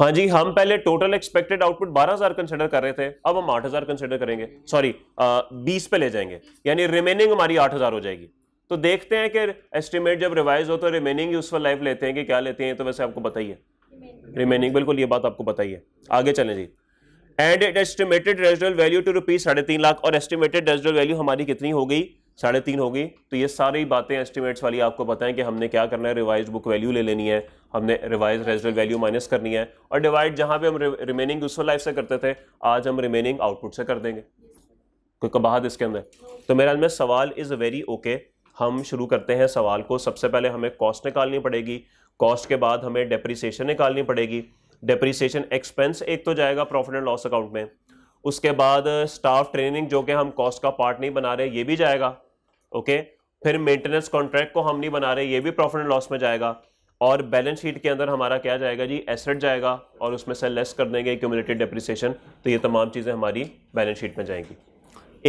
हाँ जी हम पहले टोटल एक्सपेक्टेड आउटपुट बारह हजार कंसिडर कर रहे थे अब हम आठ हजार कंसिडर करेंगे सॉरी बीस पे ले जाएंगे यानी रिमेनिंग हमारी आठ हजार हो जाएगी तो देखते हैं कि एस्टिमेट जब रिवाइज हो तो रिमेनिंग यूजफुल लाइफ लेते हैं कि क्या लेते हैं तो वैसे आपको बताइए रिमेनिंग बिल्कुल ये बात आपको बताइए आगे चलें जी and it estimated residual value to rupees साढ़े तीन लाख और एस्टिमेटेड रेजिडल वैल्यू हमारी कितनी हो गई साढ़े तीन हो गई तो ये सारी बातें एस्टिमेट्स वाली आपको पता है कि हमने क्या करना है रिवाइज बुक वैल्यू ले लेनी है हमने रिवाइज रेजिडल वैल्यू माइनस करनी है और डिवाइड जहाँ पर हम रिमेनिंग यूजफुल लाइफ से करते थे आज हम रिमेनिंग आउटपुट से कर देंगे कोई कबाहत इसके अंदर तो मेरा में सवाल इज़ वेरी ओके हम शुरू करते हैं सवाल को सबसे पहले हमें कॉस्ट निकालनी पड़ेगी कॉस्ट के बाद हमें डेप्रिसिएशन निकालनी पड़ेगी डिप्रिसिएशन एक्सपेंस एक तो जाएगा प्रॉफिट एंड लॉस अकाउंट में उसके बाद स्टाफ uh, ट्रेनिंग जो कि हम कॉस्ट का पार्ट नहीं बना रहे ये भी जाएगा ओके फिर मेंटेनेंस कॉन्ट्रैक्ट को हम नहीं बना रहे ये भी प्रॉफिट एंड लॉस में जाएगा और बैलेंस शीट के अंदर हमारा क्या जाएगा जी एसेट जाएगा और उसमें से लेस कर देंगे क्यूमुलेटेड डिप्रिसिएशन तो ये तमाम चीज़ें हमारी बैलेंस शीट में जाएंगी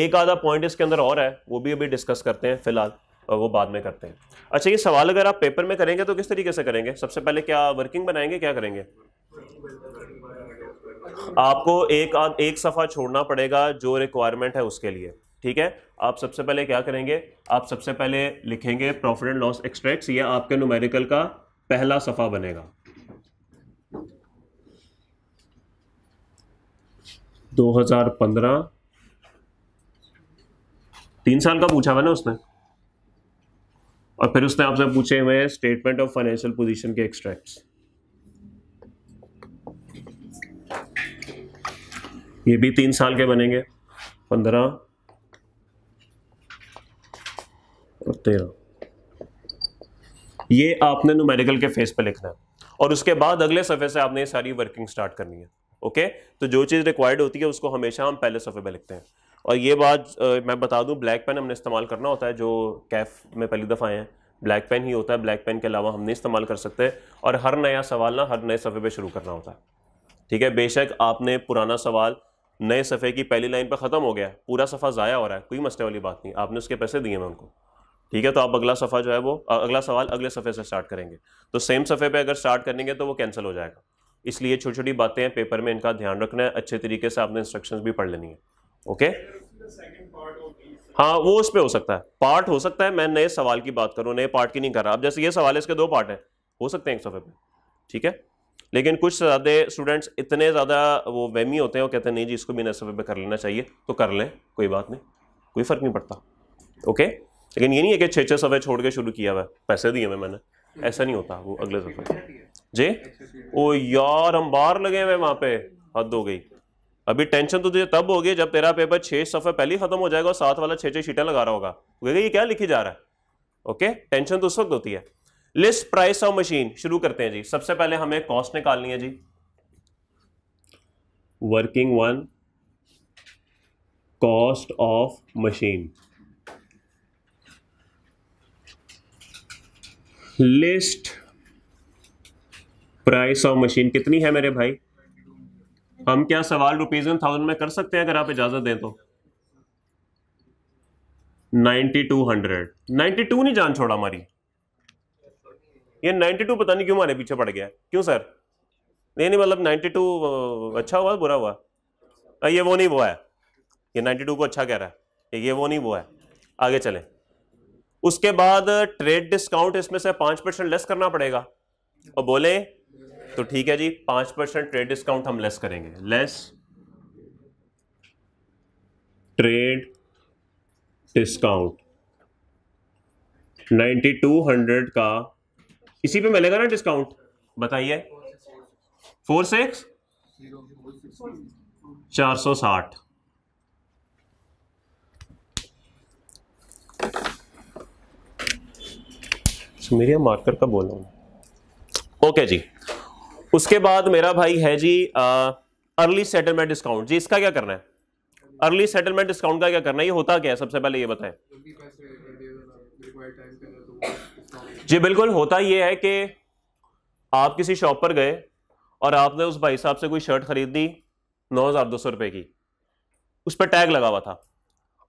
एक आधा पॉइंट इसके अंदर और है वो भी अभी डिस्कस करते हैं फिलहाल और वो बाद में करते हैं अच्छा ये सवाल अगर आप पेपर में करेंगे तो किस तरीके से करेंगे सबसे पहले क्या वर्किंग बनाएंगे क्या करेंगे आपको एक एक सफ़ा छोड़ना पड़ेगा जो रिक्वायरमेंट है उसके लिए ठीक है आप सबसे पहले क्या करेंगे आप सबसे पहले लिखेंगे प्रॉफिट एंड लॉस एक्सट्रैक्ट्स ये आपके न्यूमेरिकल का पहला सफ़ा बनेगा दो हजार पंद्रह तीन साल का पूछा हुआ ना उसने और फिर उसने आपसे पूछे हुए स्टेटमेंट ऑफ फाइनेंशियल पोजीशन के एक्सट्रैक्ट्स ये भी तीन साल के बनेंगे पंद्रह और तेरह ये आपने नोमेडिकल के फेस पे लिखना है और उसके बाद अगले सफ़े से आपने ये सारी वर्किंग स्टार्ट करनी है ओके तो जो चीज़ रिक्वायर्ड होती है उसको हमेशा हम पहले सफ़े पे लिखते हैं और ये बात मैं बता दूं ब्लैक पेन हमने इस्तेमाल करना होता है जो कैफ में पहली दफ़ा आए हैं ब्लैक पेन ही होता है ब्लैक पेन के अलावा हम नहीं इस्तेमाल कर सकते और हर नया सवाल ना हर नए सफ़े पर शुरू करना होता है ठीक है बेशक आपने पुराना सवाल नए सफ़े की पहली लाइन पर ख़त्म हो गया पूरा सफ़ा ज़ाया हो रहा है कोई मसले वाली बात नहीं आपने उसके पैसे दिए मैं उनको ठीक है तो आप अगला सफ़ा जो है वो अगला सवाल अगले सफ़े से स्टार्ट करेंगे तो सेम सफ़े पर अगर स्टार्ट करेंगे तो वो कैंसिल हो जाएगा इसलिए छोटी छोटी बातें हैं पेपर में इनका ध्यान रखना है अच्छे तरीके से आपने इंस्ट्रक्शन भी पढ़ लेनी है ओके हाँ वो उस पर हो सकता है पार्ट हो सकता है मैं नए सवाल की बात करूँ नए पार्ट की नहीं कर रहा अब जैसे ये सवाल है इसके दो पार्ट हैं हो सकते हैं एक सफ़े पर ठीक है लेकिन कुछ ज़्यादा स्टूडेंट्स इतने ज़्यादा वो वहमी होते हैं वो कहते हैं नहीं जी इसको भी नसब पर कर लेना चाहिए तो कर लें कोई बात नहीं कोई फ़र्क नहीं पड़ता ओके लेकिन ये नहीं है कि छः छः सफ़े छोड़ के शुरू किया हुआ है पैसे दिए हुए मैंने ऐसा नहीं होता वो अगले सफ़े जी ओ यार हम बाहर लगे हुए वहाँ पे हद हो गई अभी टेंशन तो तुझे तब होगी जब तेरा पेपर छः सफ़े पहले ही ख़त्म हो जाएगा और साथ वाला छः छः शीटें लगा रहा होगा क्योंकि ये क्या लिखी जा रहा है ओके टेंशन तो उस वक्त होती है लिस्ट प्राइस ऑफ मशीन शुरू करते हैं जी सबसे पहले हमें कॉस्ट निकालनी है जी working one cost of machine list price of machine कितनी है मेरे भाई हम क्या सवाल रुपीज इन थाउजेंड में कर सकते हैं अगर आप इजाजत दें तो ninety two hundred ninety two नहीं जान छोड़ा हमारी ये 92 पता नहीं क्यों हमारे पीछे पड़ गया क्यों सर नहीं नहीं मतलब 92 अच्छा हुआ बुरा हुआ आ, ये वो नहीं वो है ये 92 को अच्छा कह रहा है ये वो नहीं वो है आगे चलें उसके बाद ट्रेड डिस्काउंट इसमें से पाँच परसेंट लेस करना पड़ेगा और बोले तो ठीक है जी पाँच परसेंट ट्रेड डिस्काउंट हम लेस करेंगे less trade discount ninety two hundred का इसी पे मिलेगा ना डिस्काउंट बताइए फोर सिक्स चार सौ साठ मीडिया मार्कर का बोल रहा हूं ओके जी उसके बाद मेरा भाई है जी अर्ली सेटलमेंट डिस्काउंट जी इसका क्या करना है अर्ली सेटलमेंट डिस्काउंट का क्या करना है ये होता क्या है सबसे पहले ये बताएं जी बिल्कुल होता ये है कि आप किसी शॉप पर गए और आपने उस भाई साहब से कोई शर्ट खरीद दी नौ हज़ार दो सौ रुपये की उस पर टैग लगा हुआ था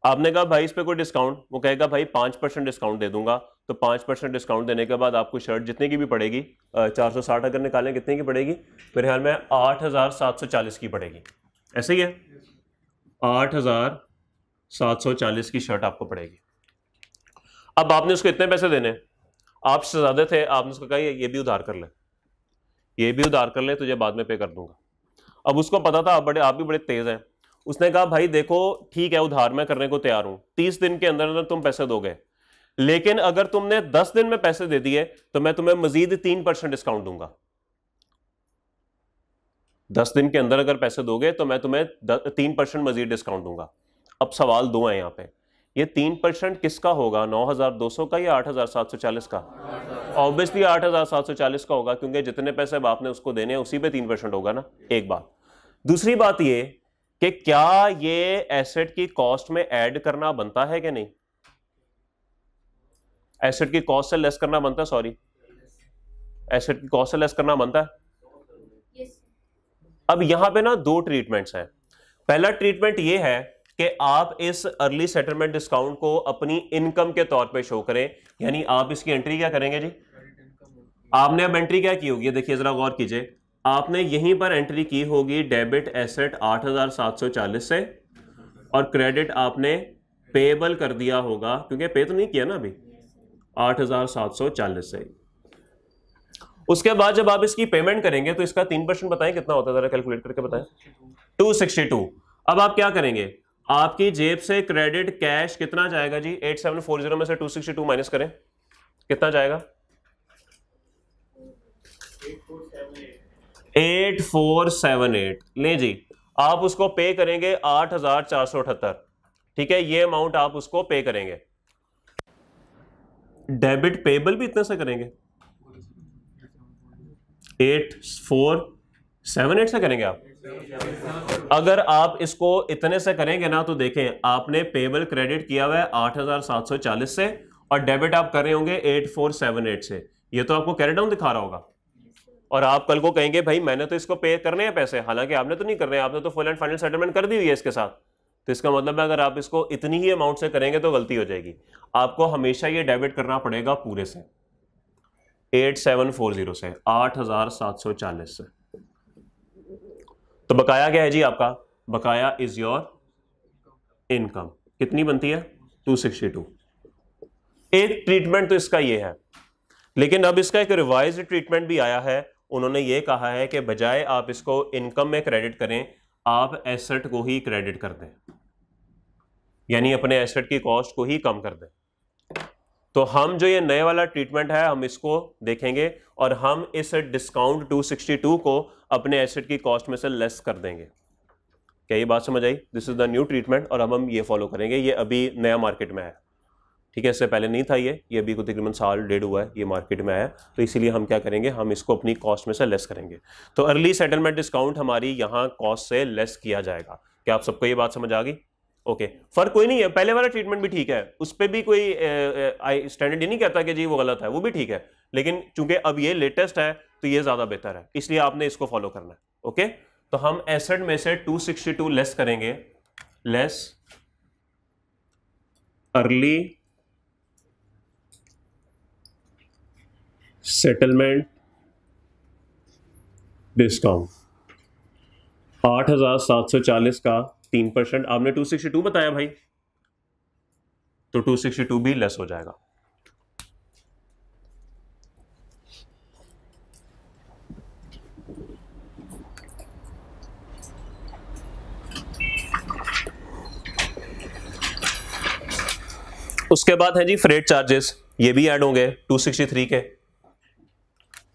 आपने कहा भाई इस पर कोई डिस्काउंट वो कहेगा भाई पाँच परसेंट डिस्काउंट दे दूंगा तो पाँच परसेंट डिस्काउंट देने के बाद आपको शर्ट जितने की भी पड़ेगी चार सौ साठ अगर निकालें कितने की पड़ेगी मेरे ख्याल में आठ हज़ार सात सौ चालीस की पड़ेगी ऐसे ही है आठ हज़ार सात सौ चालीस की शर्ट आपको पड़ेगी अब आपने उसको इतने पैसे देने आप शहजादे थे आपने उसको कहा ये भी उधार कर ले ये भी उधार कर ले तुझे बाद में पे कर दूंगा अब उसको पता था आप बड़े आप भी बड़े तेज़ हैं उसने कहा भाई देखो ठीक है उधार मैं करने को तैयार हूं तीस दिन के अंदर अंदर तुम पैसे दोगे लेकिन अगर तुमने दस दिन में पैसे दे दिए तो मैं तुम्हें मजीद तीन परसेंट डिस्काउंट दूंगा दस दिन के अंदर अगर पैसे दोगे तो मैं तुम्हें तीन परसेंट मजीद डिस्काउंट दूंगा अब सवाल दो है यहां पे ये तीन परसेंट किसका होगा 9,200 का या 8,740 का ऑब्वियसली 8,740 का होगा क्योंकि जितने पैसे बाप ने उसको देने उसी पे तीन परसेंट होगा ना एक बात दूसरी बात ये कि क्या ये एसेट की कॉस्ट में ऐड करना बनता है कि नहीं एसेट की कॉस्ट से लेस करना बनता है सॉरी एसेट की कॉस्ट से लेस करना बनता है अब यहां पे ना दो ट्रीटमेंट्स हैं पहला ट्रीटमेंट ये है कि आप इस अर्ली सेटलमेंट डिस्काउंट को अपनी इनकम के तौर पे शो करें यानी आप इसकी एंट्री क्या करेंगे जी आपने अब एंट्री क्या की होगी देखिए ज़रा गौर कीजिए आपने यहीं पर एंट्री की होगी डेबिट एसेट 8,740 से और क्रेडिट आपने पेबल कर दिया होगा क्योंकि पे तो नहीं किया ना अभी 8,740 से उसके बाद जब आप इसकी पेमेंट करेंगे तो इसका तीन परसेंट बताएं कितना होता है ज़रा कैलकुलेट करके बताएं 262 अब आप क्या करेंगे आपकी जेब से क्रेडिट कैश कितना जाएगा जी 8740 में से 262 माइनस करें कितना जाएगा 8478 ले जी आप उसको पे करेंगे आठ हजार चार सौ अठहत्तर ठीक है ये अमाउंट आप उसको पे करेंगे डेबिट पेबल भी इतने से करेंगे एट फोर सेवन एट से करेंगे आप अगर आप इसको इतने से करेंगे ना तो देखें आपने पेबल क्रेडिट किया हुआ है आठ हजार सात सौ चालीस से और डेबिट आप कर रहे होंगे एट फोर सेवन एट से ये तो आपको कैरेडाउन डाउन दिखा रहा होगा और आप कल को कहेंगे भाई मैंने तो इसको पे करने हैं पैसे हालांकि आपने तो नहीं करने हैं आपने तो फुल एंड फाइनल सेटलमेंट कर दी हुई है इसके साथ तो इसका मतलब है अगर आप इसको इतनी ही अमाउंट से करेंगे तो गलती हो जाएगी आपको हमेशा ये डेबिट करना पड़ेगा पूरे से एट सेवन फोर जीरो से आठ हजार सात सौ चालीस से तो बकाया क्या है जी आपका बकाया इज योर इनकम कितनी बनती है 262 एक ट्रीटमेंट तो इसका ये है लेकिन अब इसका एक रिवाइज ट्रीटमेंट भी आया है उन्होंने ये कहा है कि बजाय आप इसको इनकम में क्रेडिट करें आप एसेट को ही क्रेडिट कर दें यानी अपने एसेट की कॉस्ट को ही कम कर दें तो हम जो ये नए वाला ट्रीटमेंट है हम इसको देखेंगे और हम इस डिस्काउंट 262 को अपने एसेट की कॉस्ट में से लेस कर देंगे क्या ये बात समझ आई this is the new treatment और अब हम ये फॉलो करेंगे ये अभी नया मार्केट में है ठीक है इससे पहले नहीं था ये ये अभी को तकरीबन साल डेढ़ हुआ है ये मार्केट में आया तो इसीलिए हम क्या करेंगे हम इसको अपनी कॉस्ट में से लेस करेंगे तो अर्ली सेटलमेंट डिस्काउंट हमारी यहाँ कॉस्ट से लेस किया जाएगा क्या आप सबको ये बात समझ आ गई ओके okay. फर्क कोई नहीं है पहले वाला ट्रीटमेंट भी ठीक है उस पर भी कोई आई स्टैंडर्ड ये नहीं कहता कि जी वो गलत है वो भी ठीक है लेकिन चूंकि अब ये लेटेस्ट है तो ये ज़्यादा बेहतर है इसलिए आपने इसको फॉलो करना है ओके okay? तो हम एसठ में से 262 लेस करेंगे लेस अर्ली सेटलमेंट डिस्काउंट 8740 का तीन परसेंट आपने टू सिक्सटी टू बताया भाई तो टू सिक्सटी टू भी लेस हो जाएगा उसके बाद है जी फ्रेट चार्जेस ये भी ऐड होंगे 263 के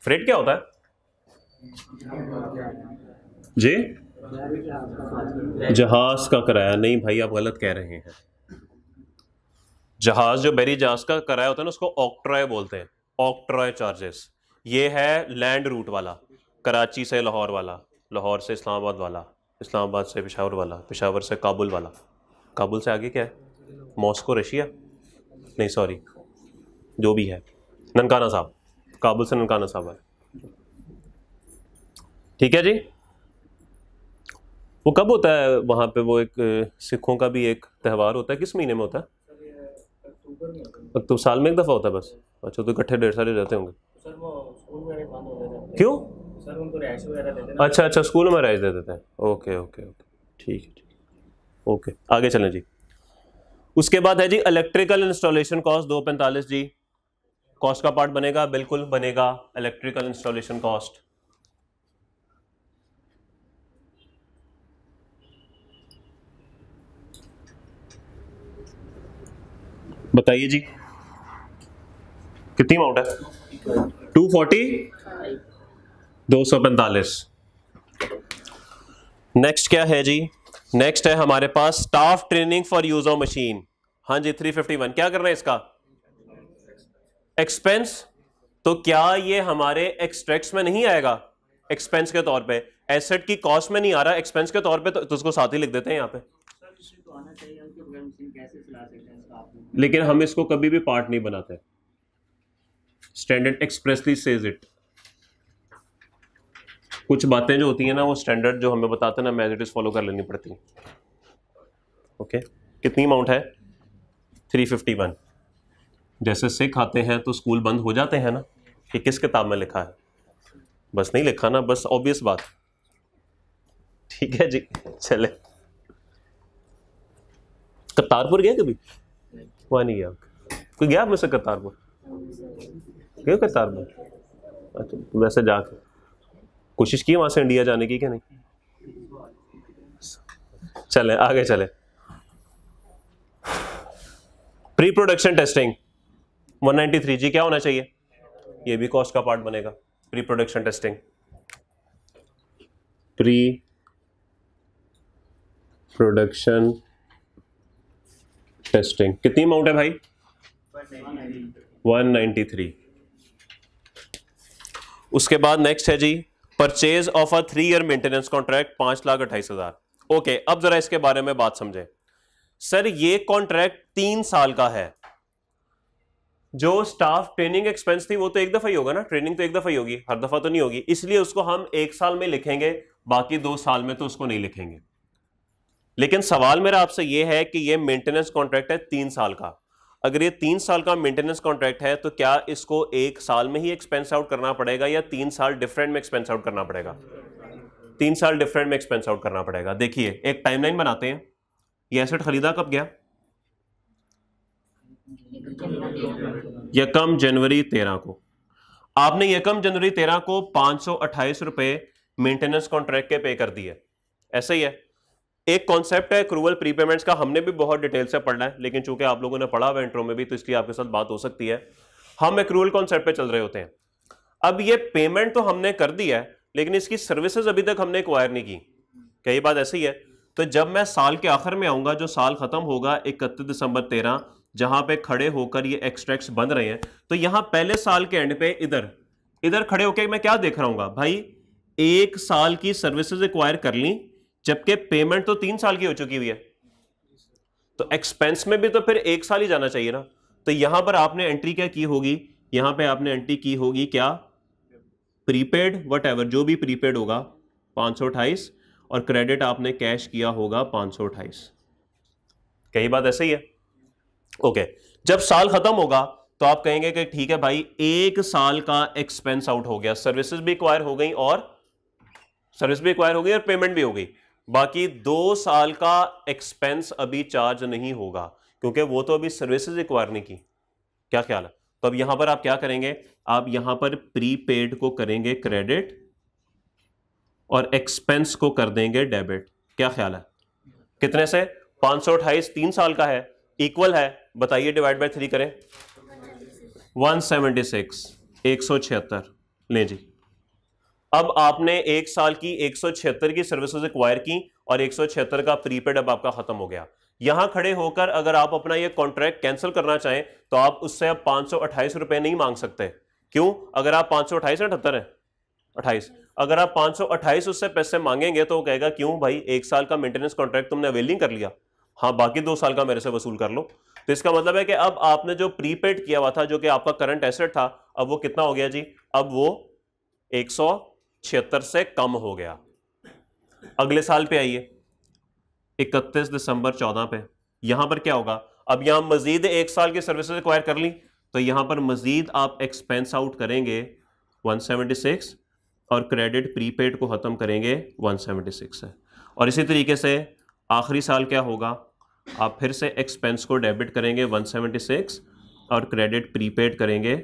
फ्रेट क्या होता है जी जहाज का किराया नहीं भाई आप गलत कह रहे हैं जहाज जो बेरी जहाज का किराया होता है ना उसको ऑक्ट्रॉय बोलते हैं ऑक्ट्रॉय चार्जेस ये है लैंड रूट वाला कराची से लाहौर वाला लाहौर से इस्लामाबाद वाला इस्लामाबाद से पिशावर वाला पिशावर से काबुल वाला काबुल से आगे क्या है मॉस्को रशिया नहीं सॉरी जो भी है ननकाना साहब काबुल से ननकाना साहब है ठीक है जी वो कब होता है वहाँ पे वो एक सिखों का भी एक त्यौहार होता है किस महीने में होता है अक्टूबर तो साल में एक दफ़ा होता है बस अच्छा तो इकट्ठे डेढ़ सारे रहते होंगे क्यों अच्छा अच्छा स्कूल में राइस दे देते हैं ओके ओके ओके ठीक है ठीक ओके आगे चलें जी उसके बाद है जी इलेक्ट्रिकल इंस्टॉलेशन कॉस्ट दो पैंतालीस जी कॉस्ट का पार्ट बनेगा बिल्कुल बनेगा इलेक्ट्रिकल इंस्टॉलेशन कॉस्ट बताइए जी कितनी अमाउंट है टू फोर्टी दो सौ पैंतालीस नेक्स्ट क्या है जी नेक्स्ट है हमारे पास staff training for use of machine हाँ जी थ्री फिफ्टी वन क्या कर रहे हैं इसका एक्सपेंस तो क्या ये हमारे एक्सट्रैक्ट्स में नहीं आएगा एक्सपेंस के तौर पे एसेट की कॉस्ट में नहीं आ रहा एक्सपेंस के तौर पे तो, तो उसको साथ ही लिख देते हैं यहाँ पे लेकिन हम इसको कभी भी पार्ट नहीं बनाते स्टैंडर्ड एक्सप्रेसली सेज इट कुछ बातें जो होती हैं ना वो स्टैंडर्ड जो हमें बताते हैं ना मैज इट इज़ फॉलो कर लेनी पड़ती है ओके okay? कितनी अमाउंट है थ्री फिफ्टी वन जैसे सिख आते हैं तो स्कूल बंद हो जाते हैं ना कि किस किताब में लिखा है बस नहीं लिखा ना बस ऑब्वियस बात ठीक है जी चले करतारपुर गए कभी वानी याक कोई गया मुझसे करतारपुर क्यों करतारपुर अच्छा वैसे जाके कोशिश की वहाँ से इंडिया जाने की क्या नहीं चले आगे चले प्री प्रोडक्शन टेस्टिंग 193 जी क्या होना चाहिए ये भी कॉस्ट का पार्ट बनेगा pre production testing pre production testing कितनी अमाउंट है भाई 193 उसके बाद नेक्स्ट है जी purchase of a three year maintenance contract पांच लाख अट्ठाईस हजार ओके अब जरा इसके बारे में बात समझे सर ये कॉन्ट्रैक्ट तीन साल का है जो स्टाफ ट्रेनिंग एक्सपेंस थी वो तो एक दफा ही होगा ना ट्रेनिंग तो एक दफा ही होगी हर दफा तो नहीं होगी इसलिए उसको हम एक साल में लिखेंगे बाकी दो साल में तो उसको नहीं लिखेंगे लेकिन सवाल मेरा आपसे यह है कि यह मेंटेनेंस कॉन्ट्रैक्ट है तीन साल का अगर ये तीन साल का मेंटेनेंस कॉन्ट्रैक्ट है तो क्या इसको एक साल में ही एक्सपेंस आउट करना पड़ेगा या तीन साल डिफरेंट में एक्सपेंस आउट करना पड़ेगा तीन साल डिफरेंट में एक्सपेंस आउट करना पड़ेगा देखिए एक टाइमलाइन बनाते हैं ये एसेट खरीदा कब गया यकम जनवरी तेरह को आपने यकम जनवरी तेरह को पांच सौ अट्ठाईस रुपए मेंटेनेंस कॉन्ट्रैक्ट के पे कर दिए ऐसे ही है एक कॉन्सेप्ट है क्रूअल प्रीपेमेंट्स का हमने भी बहुत डिटेल से पढ़ना है लेकिन चूंकि आप लोगों ने पढ़ा हुआ इंट्रो में भी तो इसलिए आपके साथ बात हो सकती है हम एक्रूअल कॉन्सेप्ट पे चल रहे होते हैं अब ये पेमेंट तो हमने कर दी है लेकिन इसकी सर्विसेज अभी तक हमने एक्वायर नहीं की क्या ये बात ऐसी है तो जब मैं साल के आखिर में आऊंगा जो साल खत्म होगा इकतीस दिसंबर तेरह जहां पर खड़े होकर ये एक्सट्रैक्ट बन रहे हैं तो यहां पहले साल के एंड पे इधर इधर खड़े होकर मैं क्या देख रहा हूँ भाई एक साल की सर्विसेज एक्वायर कर ली जबकि पेमेंट तो तीन साल की हो चुकी हुई है तो एक्सपेंस में भी तो फिर एक साल ही जाना चाहिए ना तो यहां पर आपने एंट्री क्या की होगी यहां पे आपने एंट्री की होगी क्या प्रीपेड वट एवर जो भी प्रीपेड होगा पांच और क्रेडिट आपने कैश किया होगा पांच कही बात ऐसे ही है ओके okay. जब साल खत्म होगा तो आप कहेंगे कि ठीक है भाई एक साल का एक्सपेंस आउट हो गया सर्विसेज भी एक्वायर हो गई और सर्विस भी एक्वायर हो गई और पेमेंट भी हो गई बाकी दो साल का एक्सपेंस अभी चार्ज नहीं होगा क्योंकि वो तो अभी सर्विसेज रिक्वायर नहीं की क्या ख्याल है तो अब यहां पर आप क्या करेंगे आप यहां पर प्रीपेड को करेंगे क्रेडिट और एक्सपेंस को कर देंगे डेबिट क्या ख्याल है कितने से पांच सौ अट्ठाईस तीन साल का है इक्वल है बताइए डिवाइड बाय थ्री करें वन सेवेंटी सिक्स एक सौ छिहत्तर ले जी अब आपने एक साल की एक की सर्विसेज एक्वायर की और एक का प्रीपेड अब आपका खत्म हो गया यहां खड़े होकर अगर आप अपना यह कॉन्ट्रैक्ट कैंसिल करना चाहें तो आप उससे अब पांच रुपए नहीं मांग सकते क्यों अगर आप पांच सौ अट्ठाईस अठहत्तर है अट्ठाईस अगर आप पांच सौ अट्ठाईस उससे पैसे मांगेंगे तो वो कहेगा क्यों भाई एक साल का मेंटेनेंस कॉन्ट्रैक्ट तुमने अवेलिंग कर लिया हाँ बाकी दो साल का मेरे से वसूल कर लो तो इसका मतलब है कि अब आपने जो प्रीपेड किया हुआ था जो कि आपका करंट एसेट था अब वो कितना हो गया जी अब वो एक सौ छिहत्तर से कम हो गया अगले साल पे आइए 31 दिसंबर 14 पे यहां पर क्या होगा अब यहां मजीद एक साल की सर्विस रिक्वायर कर ली तो यहां पर मजीद आप एक्सपेंस आउट करेंगे 176 और क्रेडिट प्रीपेड को ख़त्म करेंगे 176 है और इसी तरीके से आखिरी साल क्या होगा आप फिर से एक्सपेंस को डेबिट करेंगे 176 और क्रेडिट प्रीपेड करेंगे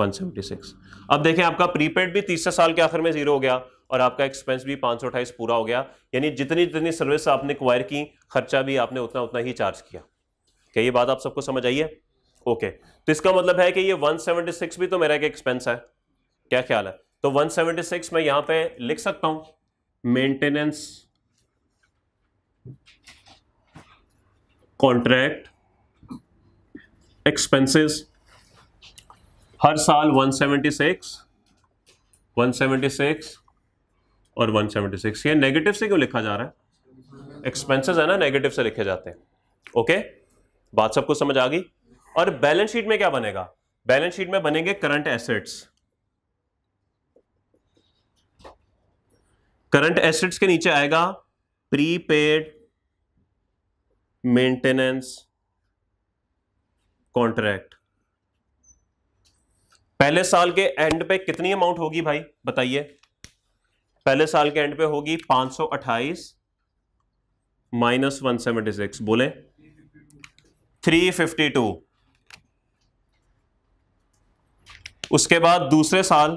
176 अब देखें आपका प्रीपेड भी तीसरे साल के आखिर में जीरो हो गया और आपका एक्सपेंस भी पाँच पूरा हो गया यानी जितनी जितनी सर्विस आपने क्वायर की खर्चा भी आपने उतना उतना ही चार्ज किया क्या ये बात आप सबको समझ आई है ओके तो इसका मतलब है कि ये 176 भी तो मेरा एक एक्सपेंस है क्या ख्याल है तो 176 मैं यहां पे लिख सकता हूं मेंटेनेंस कॉन्ट्रैक्ट एक्सपेंसेस हर साल 176 176 और 176 ये नेगेटिव से क्यों लिखा जा रहा है एक्सपेंसेस है ना नेगेटिव से लिखे जाते हैं ओके बात सबको समझ आ गई और बैलेंस शीट में क्या बनेगा बैलेंस शीट में बनेंगे करंट एसेट्स करंट एसेट्स के नीचे आएगा प्रीपेड मेंटेनेंस कॉन्ट्रैक्ट पहले साल के एंड पे कितनी अमाउंट होगी भाई बताइए पहले साल के एंड पे होगी 528 माइनस वन बोले 352 उसके बाद दूसरे साल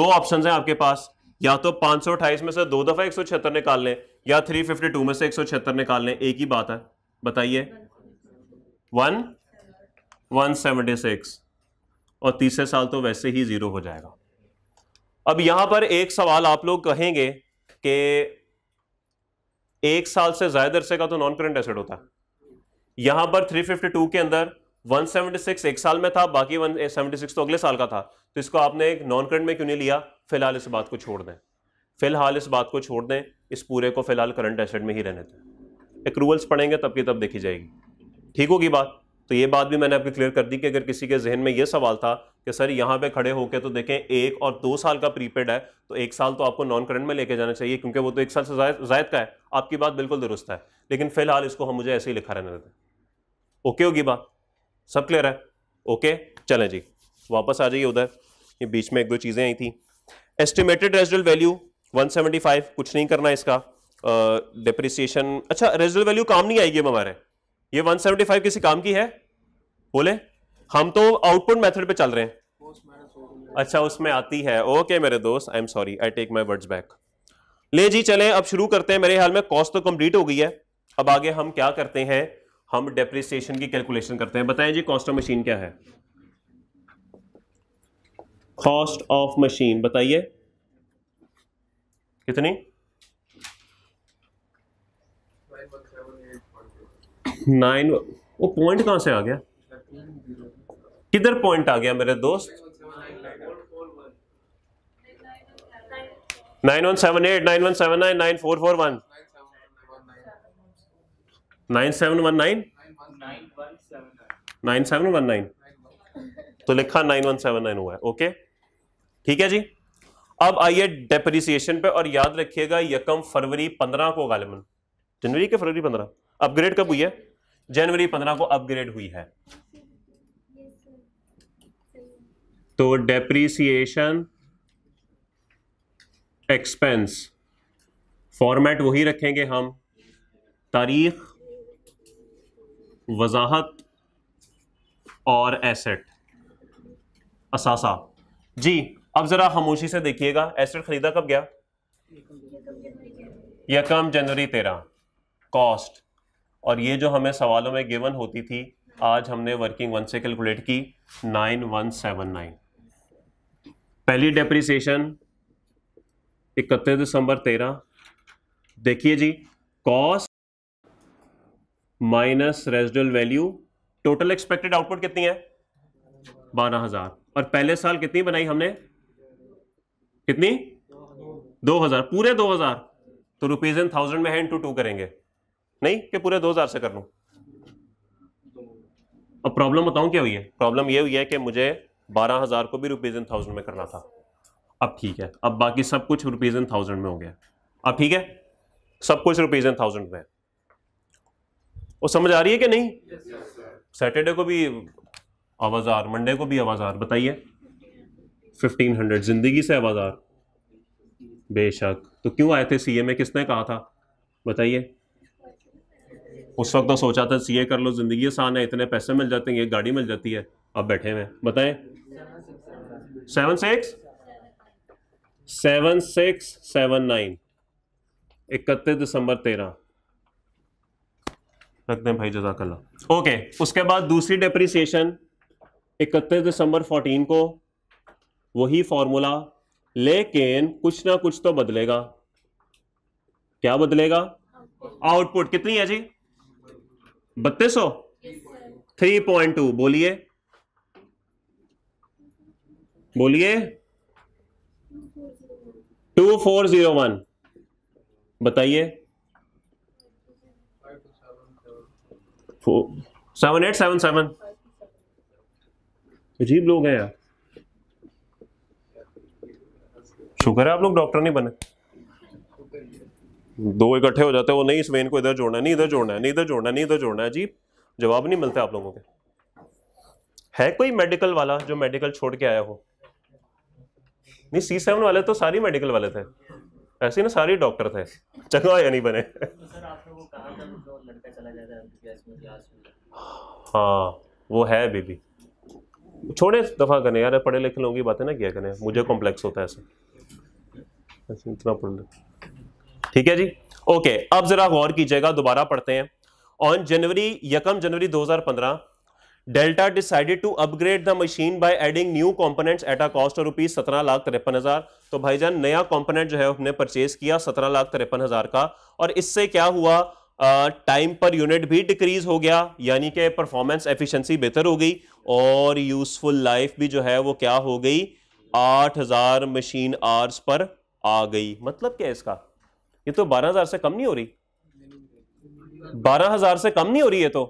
दो ऑप्शन हैं आपके पास या तो 528 में से दो दफा छिहत्तर निकाल लें या 352 में से छिहत्तर निकाल लें एक ही बात है बताइए वन 1 सिक्स और तीसरे साल तो वैसे ही जीरो हो जाएगा अब यहां पर एक सवाल आप लोग कहेंगे कि एक साल से ज्यादा अरसे का तो नॉन करंट एसेट होता है यहां पर 352 के अंदर 176 एक साल में था बाकी 176 तो अगले साल का था तो इसको आपने एक नॉन करंट में क्यों नहीं लिया फिलहाल इस बात को छोड़ दें फिलहाल इस बात को छोड़ दें इस पूरे को फिलहाल करंट एसेट में ही रहने दें एक पड़ेंगे तब की तब देखी जाएगी ठीक होगी बात तो ये बात भी मैंने आपकी क्लियर कर दी कि अगर किसी के जहन में ये सवाल था कि सर यहाँ पे खड़े होकर तो देखें एक और दो साल का प्रीपेड है तो एक साल तो आपको नॉन करंट में लेके जाना चाहिए क्योंकि वो तो एक साल से जायद का है आपकी बात बिल्कुल दुरुस्त है लेकिन फिलहाल इसको हम मुझे ऐसे ही लिखा रहने देते ओके होगी बात सब क्लियर है ओके चलें जी वापस आ जाइए उधर ये बीच में एक दो चीज़ें आई थी एस्टिमेटेड रेजिडल वैल्यू 175 कुछ नहीं करना इसका डिप्रिसिएशन अच्छा रेजिडल वैल्यू काम नहीं आएगी हमारे ये 175 किसी काम की है बोले हम तो आउटपुट मेथड पे चल रहे हैं अच्छा उसमें आती है ओके मेरे दोस्त I am sorry I take my words back ले जी चले अब शुरू करते हैं मेरे हाल में कॉस्ट तो कंप्लीट हो गई है अब आगे हम क्या करते हैं हम डेप्रिसिएशन की कैलकुलेशन करते हैं बताएं जी कॉस्ट ऑफ मशीन क्या है कॉस्ट ऑफ मशीन बताइए कितनी नाइन वो पॉइंट कहाँ से आ गया किधर पॉइंट आ गया मेरे दोस्त nine one seven eight nine one seven nine nine four four one nine seven one nine nine seven one nine तो लिखा नाइन वन सेवन नाइन हुआ है ओके ठीक है जी अब आइए डेप्रिसिएशन पे और याद रखिएगा यकम फरवरी पंद्रह को गालिबन जनवरी के फरवरी पंद्रह अपग्रेड कब हुई है जनवरी पंद्रह को अपग्रेड हुई है तो डेप्रीसिएशन एक्सपेंस फॉर्मेट वही रखेंगे हम तारीख वजाहत और एसेट असासा जी अब ज़रा खामोशी से देखिएगा एसेट ख़रीदा कब गया यकम जनवरी तेरह कॉस्ट और ये जो हमें सवालों में गिवन होती थी आज हमने वर्किंग वन से कैलकुलेट की नाइन वन सेवन नाइन पहली डेप्रिसिएशन इकतीस दिसंबर तेरह देखिए जी cost minus residual value total expected output कितनी है बारह हजार और पहले साल कितनी बनाई हमने कितनी दो हजार पूरे दो हजार तो रुपीज इन थाउजेंड में है टू टू करेंगे नहीं कि पूरे दो हज़ार से कर लूँ अब प्रॉब्लम बताऊँ क्या हुई है प्रॉब्लम ये हुई है कि मुझे बारह हज़ार को भी रुपीज़ इन थाउजेंड में करना था अब ठीक है अब बाकी सब कुछ रुपीज़ इन थाउजेंड में हो गया अब ठीक है सब कुछ रुपीज़ इन थाउजेंड में वो समझ आ रही है कि नहीं सैटरडे yes, को भी आवाज़ आ मंडे को भी आवाज़ आ बताइए फिफ्टीन हंड्रेड ज़िंदगी से आवाज़ आ बेशक तो क्यों आए थे सी किसने कहा था बताइए उस वक्त तो सोचा था सीए कर लो ज़िंदगी आसान है इतने पैसे मिल जाते हैं एक गाड़ी मिल जाती है अब बैठे हुए बताए seven six seven six seven nine इकतीस दिसंबर तेरह रखते हैं भाई जजाकला ओके उसके बाद दूसरी डेप्रिसिएशन इकतीस दिसंबर फोर्टीन को वही फॉर्मूला लेकिन कुछ ना कुछ तो बदलेगा क्या बदलेगा आउटपुट कितनी है जी बत्तीस सौ थ्री पॉइंट टू बोलिए बोलिए टू फोर जीरो वन बताइए सेवन एट सेवन सेवन अजीब लोग हैं यार शुक्र है आप लोग डॉक्टर नहीं बने दो इकट्ठे हो जाते हैं वो नहीं इस वेन को इधर जोड़ना है नहीं इधर जोड़ना है नहीं इधर जोड़ना है नहीं इधर जोड़ना है जी जवाब नहीं मिलते आप लोगों के है कोई मेडिकल वाला जो मेडिकल छोड़ के आया हो नहीं सी सेवन वाले तो सारी मेडिकल वाले थे ऐसे ना सारे डॉक्टर थे चंगा या नहीं बने हाँ वो है बीबी छोड़े दफा करने यार पढ़े लिखे लोगों की बातें ना क्या करें मुझे कॉम्प्लेक्स होता है ऐसे इतना पढ़ लो ठीक है जी ओके अब जरा गौर कीजिएगा दोबारा पढ़ते हैं ऑन जनवरी यकम January 2015 Delta decided to upgrade the machine by adding new components at a cost of rupees सत्रह लाख तिरपन हजार तो भाई जान नया कंपोनेंट जो है हमने परचेज किया सत्रह लाख तिरपन हजार का और इससे क्या हुआ टाइम पर यूनिट भी डिक्रीज हो गया यानी कि परफॉर्मेंस एफिशिएंसी बेहतर हो गई और यूजफुल लाइफ भी जो है वो क्या हो गई आठ हजार मशीन आवर्स पर आ गई मतलब क्या है इसका ये तो बारह हजार से कम नहीं हो रही बारह हजार से कम नहीं हो रही है तो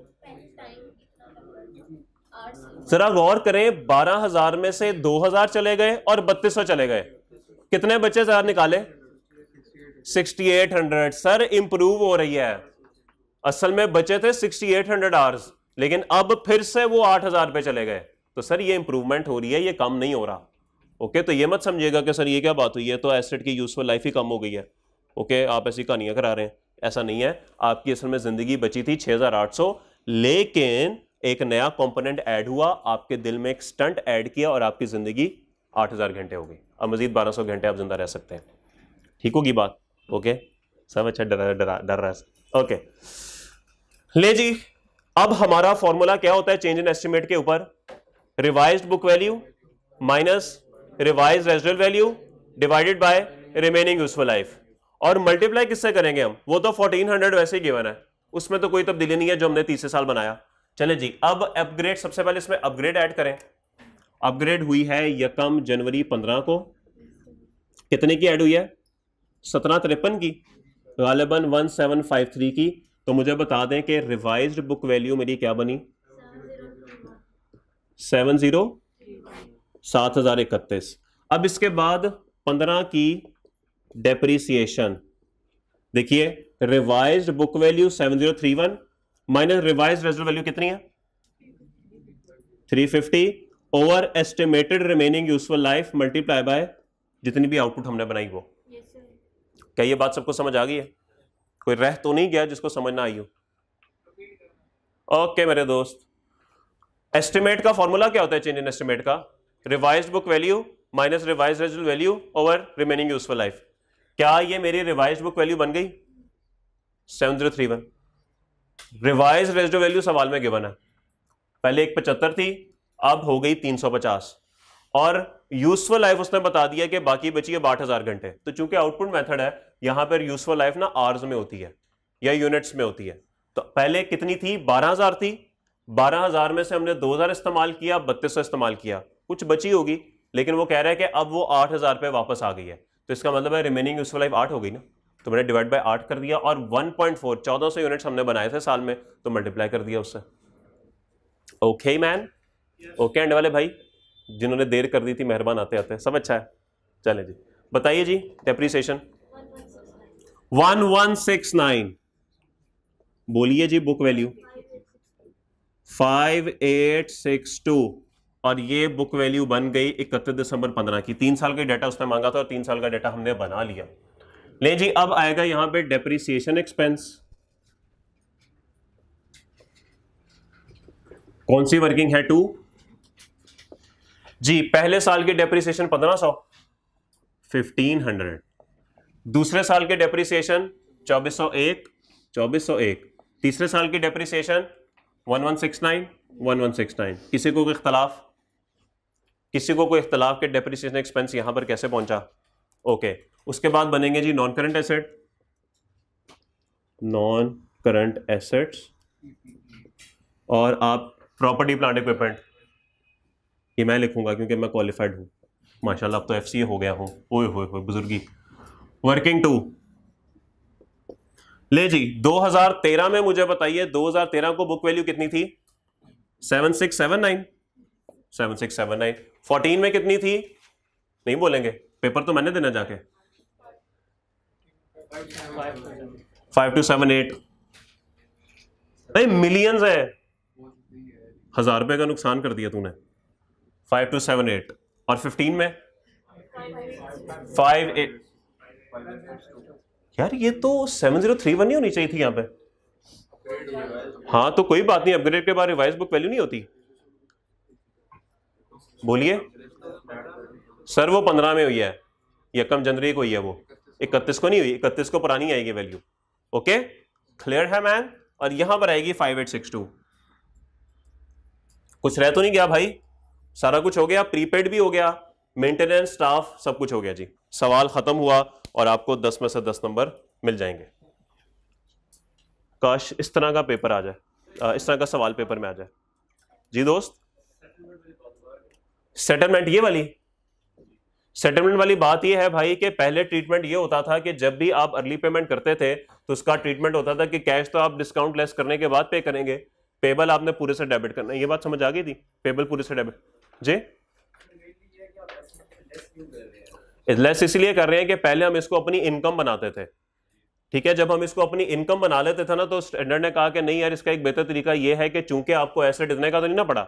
जरा गौर करें बारह हजार में से दो हजार चले गए और बत्तीस सौ चले गए कितने बच्चे हजार निकाले sixty eight hundred sir improve हो रही है असल में बचे थे सिक्सटी एट हंड्रेड आवर्स लेकिन अब फिर से वो आठ हजार पे चले गए तो सर ये इंप्रूवमेंट हो रही है ये कम नहीं हो रहा ओके तो ये मत समझिएगा कि सर ये क्या बात हुई है तो एसेट की यूजफुल लाइफ ही कम हो गई है ओके आप ऐसी कहानियां करा रहे हैं ऐसा नहीं है आपकी असल में ज़िंदगी बची थी 6800 लेकिन एक नया कंपोनेंट ऐड हुआ आपके दिल में एक स्टंट ऐड किया और आपकी ज़िंदगी 8000 घंटे हो गई अब मज़ीद 1200 घंटे आप ज़िंदा रह सकते हैं ठीक होगी बात ओके सब अच्छा डर डरा डर रहा है ओके ले जी अब हमारा फॉर्मूला क्या होता है चेंज इन एस्टिमेट के ऊपर revise book value minus revise residual value divided by remaining useful life और मल्टीप्लाई किससे करेंगे हम वो तो 1400 वैसे ही गिवन है उसमें तो कोई तब्दीली तो नहीं है जो हमने तीसरे साल बनाया चले जी अब अपग्रेड सबसे पहले इसमें अपग्रेड ऐड करें अपग्रेड हुई है यकम जनवरी पंद्रह को कितने की ऐड हुई है सत्रह तिरपन की गालिबन वन सेवन फाइव थ्री की तो मुझे बता दें कि रिवाइज बुक वैल्यू मेरी क्या बनी सेवन जीरो सात हजार इकतीस अब इसके बाद पंद्रह की डेप्रीसिएशन देखिए revise book value seven zero three one minus revise residual value कितनी है three fifty over estimated remaining useful life multiply by जितनी भी आउटपुट हमने बनाई वो yes, क्या ये बात सबको समझ आ गई है कोई रह तो नहीं गया जिसको समझ ना आई हो ओके okay, मेरे दोस्त एस्टिमेट का फॉर्मूला क्या होता है चेंज इन एस्टिमेट का revise book value minus revise residual value over remaining useful life क्या ये मेरी रिवाइज बुक वैल्यू बन गई seven zero three one revise residual value सवाल में गिवन है पहले एक पचहत्तर थी अब हो गई तीन सौ पचास और यूजफुल लाइफ उसने बता दिया कि बाकी बची है बाठ हजार घंटे तो चूंकि आउटपुट मेथड है यहां पर यूजफुल लाइफ ना आर्स में होती है या यूनिट्स में होती है तो पहले कितनी थी बारह हजार थी बारह हजार में से हमने दो हजार इस्तेमाल किया बत्तीस सौ इस्तेमाल किया कुछ बची होगी लेकिन वो कह रहा है कि अब वो आठ हजार पे वापस आ गई है तो इसका मतलब है रिमेनिंग यूजफुल लाइफ आठ हो गई ना तो मैंने डिवाइड बाई आठ कर दिया और वन पॉइंट फोर चौदह सौ यूनिट्स हमने बनाए थे साल में तो मल्टीप्लाई कर दिया उससे ओके मैन ओके एंड वाले भाई जिन्होंने देर कर दी थी मेहरबान आते आते सब अच्छा है चले जी बताइए जी depreciation one one six nine बोलिए जी book value five eight six two और ये बुक वैल्यू बन गई इकतीस दिसंबर पंद्रह की तीन साल का डाटा उसने मांगा था और तीन साल का डाटा हमने बना लिया ले जी अब आएगा यहां पे डेप्रिसिएशन एक्सपेंस कौन सी वर्किंग है टू जी पहले साल के डेप्रिसिएशन पंद्रह सौ फिफ्टीन हंड्रेड दूसरे साल के डेप्रिसिएशन चौबीस सौ एक चौबीस सौ एक तीसरे साल की depreciation one one six nine one one six nine किसी को कोई इख्तलाफ किसी को कोई इख्तलाफ के डेप्रिसिएशन एक्सपेंस यहां पर कैसे पहुंचा ओके उसके बाद बनेंगे जी non current asset non current assets और आप प्रॉपर्टी प्लांट इक्विपमेंट ये मैं लिखूंगा क्योंकि मैं क्वालिफाइड हूं माशाल्लाह अब तो एफ हो गया हूं ओए होए होए बुजुर्गी वर्किंग टू ले जी 2013 में मुझे बताइए 2013 को बुक वैल्यू कितनी थी seven seven six nine seven six seven nine fourteen में कितनी थी नहीं बोलेंगे पेपर तो मैंने देना जाके फाइव टू सेवन एट नहीं मिलियंस है हजार रुपए का नुकसान कर दिया तूने फाइव टू सेवन एट और फिफ्टीन में फाइव एट यार ये तो सेवन जीरो थ्री वन ही होनी चाहिए थी यहां पे हाँ तो कोई बात नहीं अपग्रेड के बाद रिवाइज बुक वैल्यू नहीं होती बोलिए सर वो पंद्रह में हुई है यकम जनवरी को हुई है वो इकतीस को नहीं हुई इकतीस को पुरानी आएगी वैल्यू ओके क्लियर है मैन और यहां पर आएगी फाइव एट सिक्स टू कुछ रह तो नहीं गया भाई सारा कुछ हो गया प्रीपेड भी हो गया मेंटेनेंस स्टाफ सब कुछ हो गया जी सवाल खत्म हुआ और आपको दस में से दस नंबर मिल जाएंगे काश इस तरह का पेपर आ जाए इस तरह का सवाल पेपर में आ जाए जी दोस्त सेटलमेंट ये वाली सेटलमेंट वाली बात यह है भाई कि पहले ट्रीटमेंट ये होता था कि जब भी आप अर्ली पेमेंट करते थे तो उसका ट्रीटमेंट होता था कि कैश तो आप डिस्काउंट लेस करने के बाद पे करेंगे पेबल आपने पूरे से डेबिट करना ये बात समझ आ गई थी पेबल पूरे से डेबिट जी लेस इसलिए कर रहे हैं कि पहले हम इसको अपनी इनकम बनाते थे ठीक है जब हम इसको अपनी इनकम बना लेते थे ना तो स्टैंडर्ड ने कहा कि नहीं यार इसका एक बेहतर तरीका यह है कि चूंकि आपको एसेट इतने का तो नहीं ना पड़ा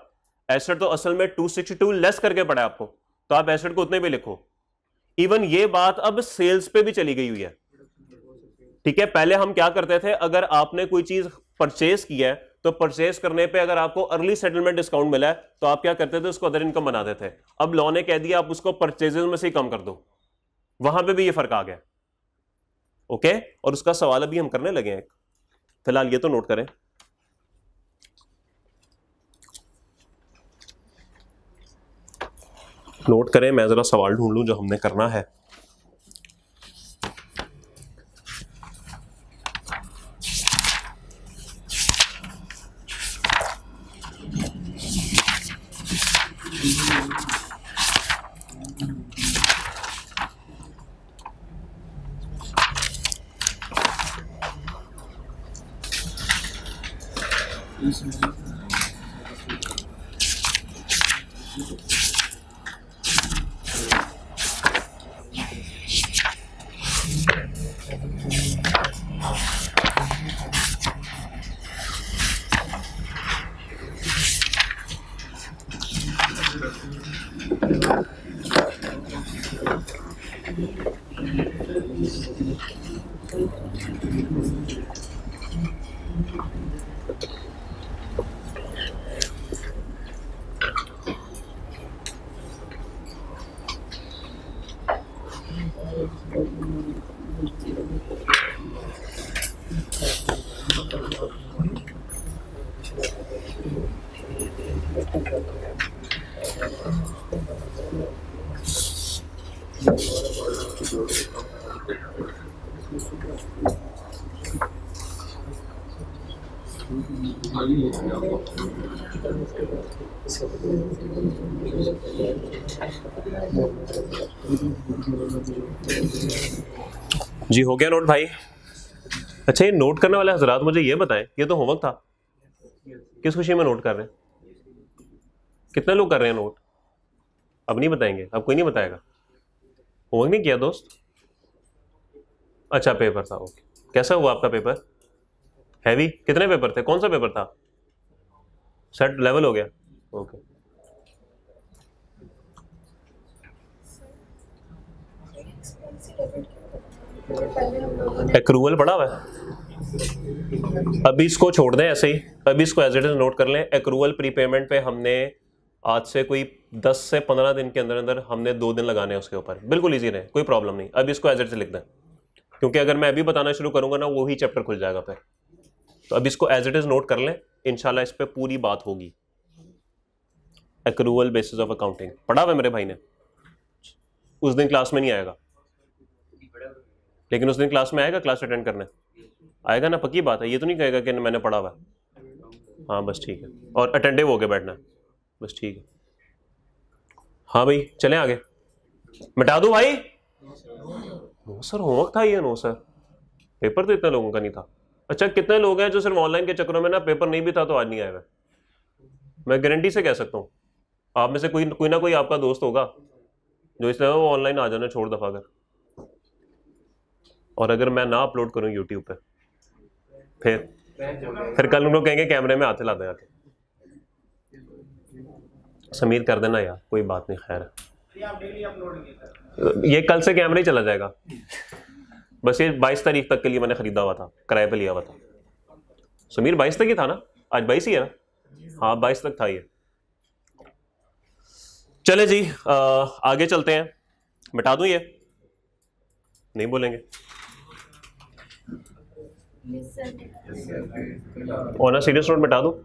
एसेट तो असल में 262 लेस करके पड़ा है आपको तो आप एसेट को उतने भी लिखो इवन ये बात अब सेल्स पे भी चली गई हुई है ठीक है पहले हम क्या करते थे अगर आपने कोई चीज परचेज की है तो परचेज करने पे अगर आपको अर्ली सेटलमेंट डिस्काउंट मिला है तो आप क्या करते थे उसको अदर इनकम बनाते थे अब लॉ ने कह दिया आप उसको परचेजेस में से ही कम कर दो वहां पे भी ये फर्क आ गया ओके और उसका सवाल अभी हम करने लगे हैं फिलहाल ये तो नोट करें नोट करें मैं ज़रा सवाल ढूंढ लूँ जो हमने करना है Thank you. जी हो गया नोट भाई अच्छा ये नोट करने वाले हजरात मुझे ये बताएं ये तो होमवर्क था किस खुशी में नोट कर रहे हैं कितने लोग कर रहे हैं नोट अब नहीं बताएंगे अब कोई नहीं बताएगा होमवर्क नहीं किया दोस्त अच्छा पेपर था ओके कैसा हुआ आपका पेपर हैवी कितने पेपर थे कौन सा पेपर था सेट लेवल हो गया ओके एक्रूवल पढ़ा हुआ है अभी इसको छोड़ दें ऐसे ही अभी इसको एज इट इज नोट कर लें एक्रूवल प्रीपेमेंट पे हमने आज से कोई 10 से 15 दिन के अंदर अंदर हमने दो दिन लगाने हैं उसके ऊपर बिल्कुल ईजी रहे कोई प्रॉब्लम नहीं अभी इसको एज इट इज लिख दें क्योंकि अगर मैं अभी बताना शुरू करूंगा ना वो ही चैप्टर खुल जाएगा फिर तो अभी इसको एज इट इज नोट कर लें इनशाला इस पर पूरी बात होगी एक्रूवल बेसिस ऑफ अकाउंटिंग पढ़ा हुआ मेरे भाई ने उस दिन क्लास में नहीं आएगा लेकिन उस दिन क्लास में आएगा क्लास अटेंड करने आएगा ना पक्की बात है ये तो नहीं कहेगा कि मैंने पढ़ा हुआ हाँ बस ठीक है और हो होके बैठना है बस ठीक है हाँ भाई चले आगे मिटा दूँ भाई नो सर होमवर्क था ये नो सर पेपर तो इतने लोगों का नहीं था अच्छा कितने लोग हैं जो सिर्फ ऑनलाइन के चक्करों में ना पेपर नहीं भी था तो आज नहीं आया हुआ मैं गारंटी से कह सकता हूँ आप में से कोई कोई ना कोई आपका दोस्त होगा जो इस तरह वो ऑनलाइन आ जाना छोड़ दफा कर और अगर मैं ना अपलोड करूँ यूट्यूब पर फिर फिर कल उन लोग कहेंगे कैमरे में हाथ ला दें आके समीर कर देना यार कोई बात नहीं खैर ये कल से कैमरा ही चला जाएगा बस ये 22 तारीख तक के लिए मैंने ख़रीदा हुआ था किराए पे लिया हुआ था समीर 22 तक ही था ना आज 22 ही है ना हाँ 22 तक था ये चले जी आ, आगे चलते हैं मिटा दू ये नहीं बोलेंगे ना सीरियस नोट मिटा दो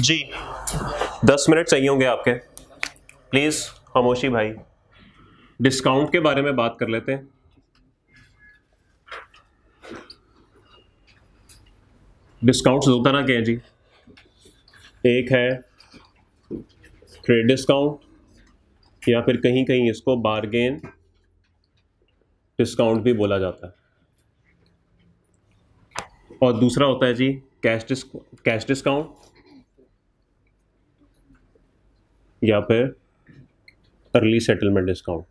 जी दस मिनट चाहिए होंगे आपके प्लीज़ खामोशी भाई डिस्काउंट के बारे में बात कर लेते हैं डिस्काउंट्स दो तरह के हैं जी एक है ट्रेड डिस्काउंट या फिर कहीं कहीं इसको बारगेन डिस्काउंट भी बोला जाता है और दूसरा होता है जी कैश डिस्काउंट कैश डिस्काउंट या फिर early settlement discount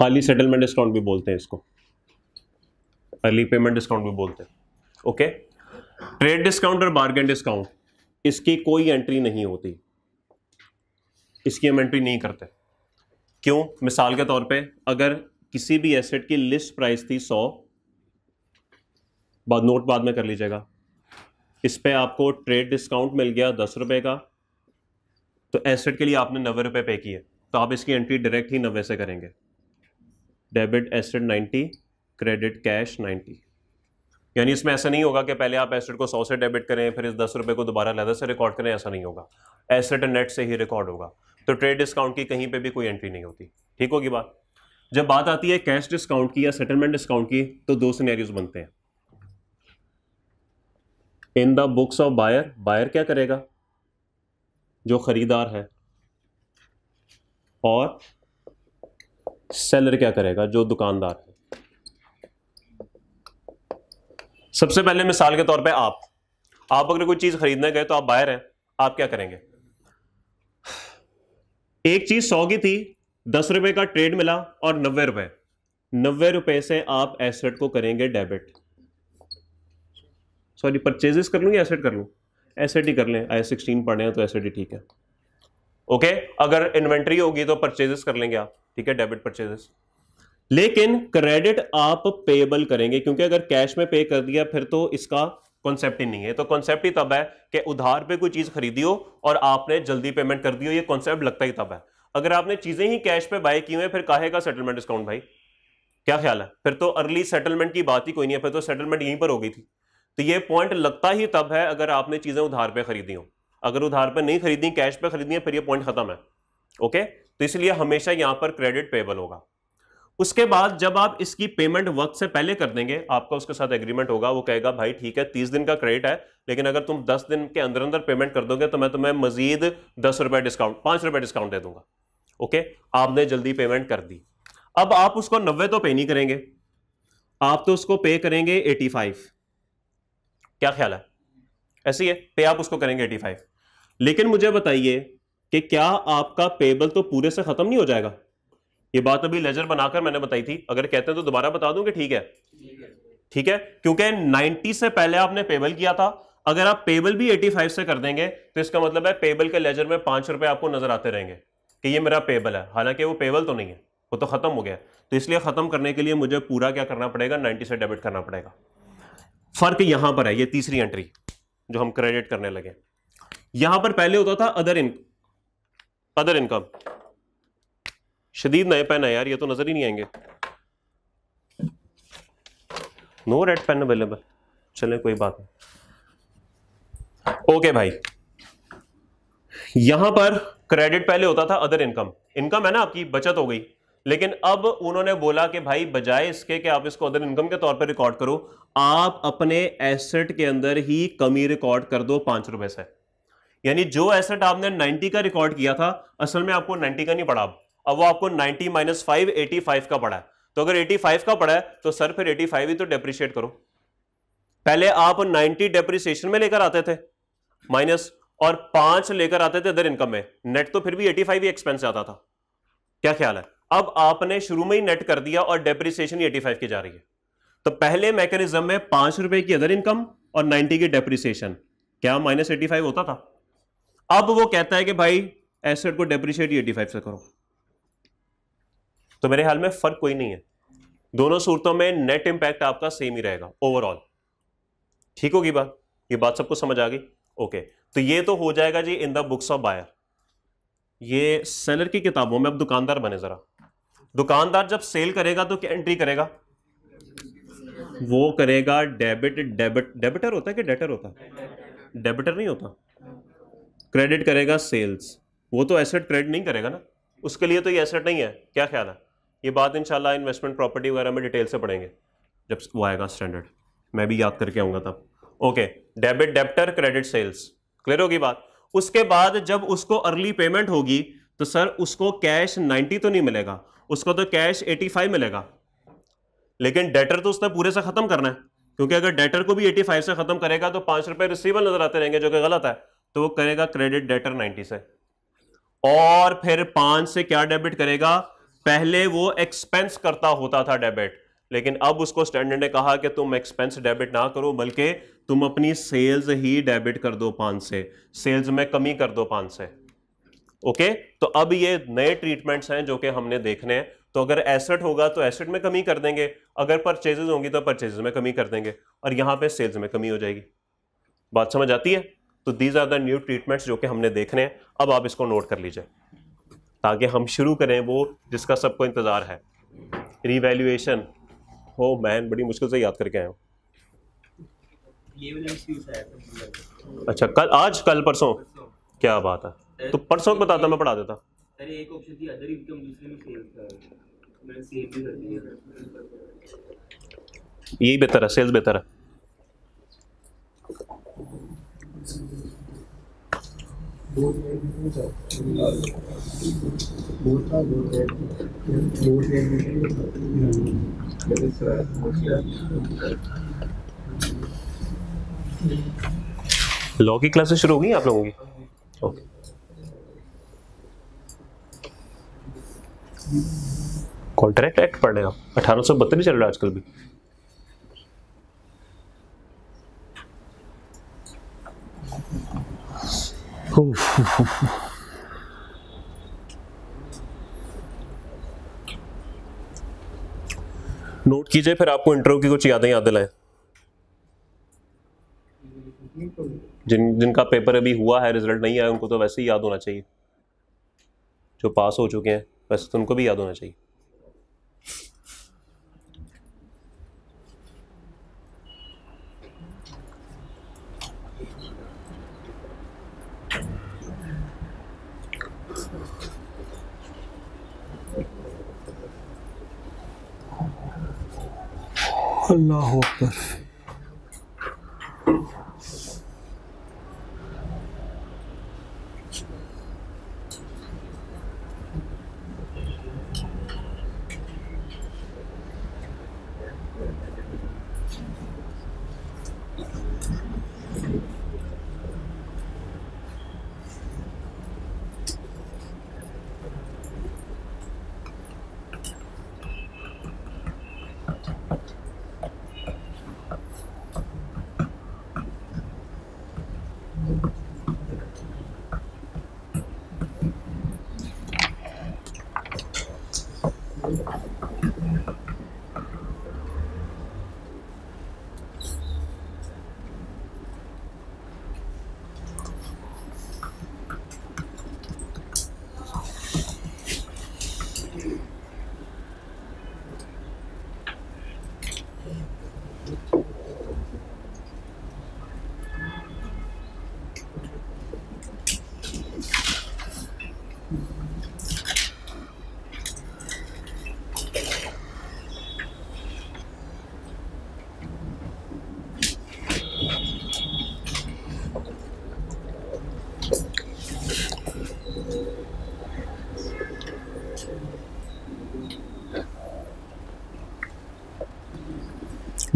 early settlement discount भी बोलते हैं इसको अर्ली पेमेंट डिस्काउंट भी बोलते हैं ओके ट्रेड डिस्काउंट और बार्गेन डिस्काउंट इसकी कोई एंट्री नहीं होती इसकी हम एंट्री नहीं करते क्यों मिसाल के तौर पे अगर किसी भी एसेट की लिस्ट प्राइस थी सौ बाद नोट बाद में कर लीजिएगा इस पर आपको ट्रेड डिस्काउंट मिल गया दस रुपये का तो एसेट के लिए आपने नब्बे रुपये पे किए तो आप इसकी एंट्री डायरेक्ट ही नब्बे से करेंगे डेबिट एसेट 90 क्रेडिट कैश 90 यानी इसमें ऐसा नहीं होगा कि पहले आप एसेट को 100 से डेबिट करें फिर इस दस रुपये को दोबारा लहदा से रिकॉर्ड करें ऐसा नहीं होगा एसेट नेट से ही रिकॉर्ड होगा तो ट्रेड डिस्काउंट की कहीं पे भी कोई एंट्री नहीं होती ठीक होगी बात जब बात आती है कैश डिस्काउंट की या सेटलमेंट डिस्काउंट की तो दो सीनेरियोज बनते हैं in the books of buyer buyer क्या करेगा जो खरीदार है और सेलर क्या करेगा जो दुकानदार है सबसे पहले मिसाल के तौर पे आप आप अगर कोई चीज़ खरीदने गए तो आप बायर हैं आप क्या करेंगे एक चीज़ सौ की थी दस रुपए का ट्रेड मिला और नब्बे रुपए नब्बे रुपए से आप एसेट को करेंगे डेबिट सॉरी परचेजेस कर लू या एसेट कर लू एसेट ही कर लें आई सिक्सटीन पढ़े हैं तो एसेट ही ठीक है ओके अगर इन्वेंट्री होगी तो परचेजेस कर लेंगे आप ठीक है डेबिट परचेजेस लेकिन क्रेडिट आप पेबल करेंगे क्योंकि अगर कैश में पे कर दिया फिर तो इसका कॉन्सेप्ट ही नहीं है तो कॉन्सेप्ट ही तब है कि उधार पे कोई चीज खरीदी हो और आपने जल्दी पेमेंट कर दी हो ये कॉन्सेप्ट लगता ही तब है अगर आपने चीजें ही कैश पे बाय की हुई फिर काहे का सेटलमेंट डिस्काउंट भाई क्या ख्याल है फिर तो अर्ली सेटलमेंट की बात ही कोई नहीं है फिर तो सेटलमेंट यहीं पर हो गई थी तो ये पॉइंट लगता ही तब है अगर आपने चीजें उधार पे खरीदी हो अगर उधार पे नहीं खरीदी कैश पे खरीदी है फिर ये पॉइंट खत्म है ओके तो इसलिए हमेशा यहां पर क्रेडिट पेबल होगा उसके बाद जब आप इसकी पेमेंट वक्त से पहले कर देंगे आपका उसके साथ एग्रीमेंट होगा वो कहेगा भाई ठीक है तीस दिन का क्रेडिट है लेकिन अगर तुम दस दिन के अंदर अंदर पेमेंट कर दोगे तो मैं तुम्हें मजीद दस रुपए डिस्काउंट पांच रुपए डिस्काउंट दे दूंगा ओके आपने जल्दी पेमेंट कर दी अब आप उसको नब्बे तो पे नहीं करेंगे आप तो उसको पे करेंगे एटी फाइव क्या ख्याल है ऐसी है पे आप उसको करेंगे एटी फाइव लेकिन मुझे बताइए कि क्या आपका पेबल तो पूरे से खत्म नहीं हो जाएगा ये बात अभी लेजर बनाकर मैंने बताई थी अगर कहते हैं तो दोबारा बता दूं कि ठीक है ठीक है क्योंकि 90 से पहले आपने पेबल किया था अगर आप पेबल भी 85 से कर देंगे तो इसका मतलब है पेबल के लेजर में पांच रुपए आपको नजर आते रहेंगे कि ये मेरा पेबल है हालांकि वो पेबल तो नहीं है वो तो खत्म हो गया तो इसलिए खत्म करने के लिए मुझे पूरा क्या करना पड़ेगा नाइन्टी से डेबिट करना पड़ेगा फर्क यहां पर है ये तीसरी एंट्री जो हम क्रेडिट करने लगे यहां पर पहले होता था अदर इनकम अदर इनकम शदीद नए पेन है यार ये तो नज़र ही नहीं आएंगे नो रेड पेन अवेलेबल चले कोई बात नहीं ओके भाई यहां पर क्रेडिट पहले होता था अदर इनकम इनकम है ना आपकी बचत हो गई लेकिन अब उन्होंने बोला कि भाई बजाय इसके कि आप इसको अदर इनकम के तौर पर रिकॉर्ड करो आप अपने एसेट के अंदर ही कमी रिकॉर्ड कर दो पांच रुपए से यानी जो एसेट आपने 90 का रिकॉर्ड किया था असल में आपको 90 का नहीं पड़ा अब वो आपको 90 माइनस फाइव एटी का पड़ा है तो अगर 85 का पड़ा है तो सर फिर 85 ही तो डेप्रिशिएट करो पहले आप 90 डेप्रिसिएशन में लेकर आते थे माइनस और पांच लेकर आते थे अदर इनकम में नेट तो फिर भी एटी ही एक्सपेंस आता था क्या ख्याल है अब आपने शुरू में ही नेट कर दिया और डेप्रिसिएशन एटी फाइव की जा रही है तो पहले मैकेनिज्म में पांच रुपए की अदर इनकम और नाइन्टी की डेप्रिसिएशन क्या माइनस एटी फाइव होता था अब वो कहता है कि भाई एसेट को डेप्रिशिएट एटी फाइव से करो तो मेरे हाल में फर्क कोई नहीं है दोनों सूरतों में नेट इंपैक्ट आपका सेम ही रहेगा ओवरऑल ठीक होगी बात ये बात सबको समझ आ गई ओके तो ये तो हो जाएगा जी in the books of buyer ये सेलर की किताबों में अब दुकानदार बने जरा दुकानदार जब सेल करेगा तो क्या एंट्री करेगा वो करेगा डेबिट डेबिट डेबिटर होता है कि डेटर होता है डेबिटर नहीं होता क्रेडिट करेगा सेल्स वो तो एसेट क्रेडिट नहीं करेगा ना उसके लिए तो ये एसेट नहीं है क्या ख्याल है ये बात इंशाल्लाह इन्वेस्टमेंट प्रॉपर्टी वगैरह में डिटेल से पढ़ेंगे जब वो आएगा स्टैंडर्ड मैं भी याद करके आऊँगा तब okay debit debtor credit sales clear होगी बात उसके बाद जब उसको अर्ली पेमेंट होगी तो सर उसको कैश नाइन्टी तो नहीं मिलेगा उसको तो कैश फाइव मिलेगा लेकिन डेटर तो उसने पूरे से ख़त्म करना है क्योंकि अगर डेटर को भी 85 से ख़त्म करेगा तो पाँच रुपये रिसीवल नज़र आते रहेंगे जो कि गलत है तो वो करेगा क्रेडिट डेटर 90 से और फिर पांच से क्या डेबिट करेगा पहले वो एक्सपेंस करता होता था डेबिट लेकिन अब उसको स्टैंडर्ड ने कहा कि तुम एक्सपेंस डेबिट ना करो बल्कि तुम अपनी सेल्स ही डेबिट कर दो पांच से सेल्स में कमी कर दो पांच से ओके तो अब ये नए ट्रीटमेंट्स हैं जो कि हमने देखने हैं तो अगर एसेट होगा तो एसेट में कमी कर देंगे अगर परचेजेस होंगी तो परचेजेस में कमी कर देंगे और यहां पे सेल्स में कमी हो जाएगी बात समझ आती है तो these are the new treatments जो कि हमने देख रहे हैं अब आप इसको नोट कर लीजिए ताकि हम शुरू करें वो जिसका सबको इंतज़ार है रिवेल्यूएशन हो मैन बड़ी मुश्किल से याद करके आया हूँ अच्छा कल आज कल परसों क्या बात है तो परसों को बताता मैं पढ़ा देता यही बेहतर है सेल्स बेहतर है लॉ की क्लासेस शुरू होगी आप लोगों की ओके कॉन्ट्रैक्ट एक्ट पढ़ रहे हो अठारह सौ बत्तीस चल रहा है आजकल भी नोट (laughs) कीजिए फिर आपको इंटरव्यू की कुछ यादें याद दिलाएं जिन जिनका पेपर अभी हुआ है रिजल्ट नहीं आया उनको तो वैसे ही याद होना चाहिए जो पास हो चुके हैं वैसे तो उनको भी याद होना चाहिए अल्लाह अकबर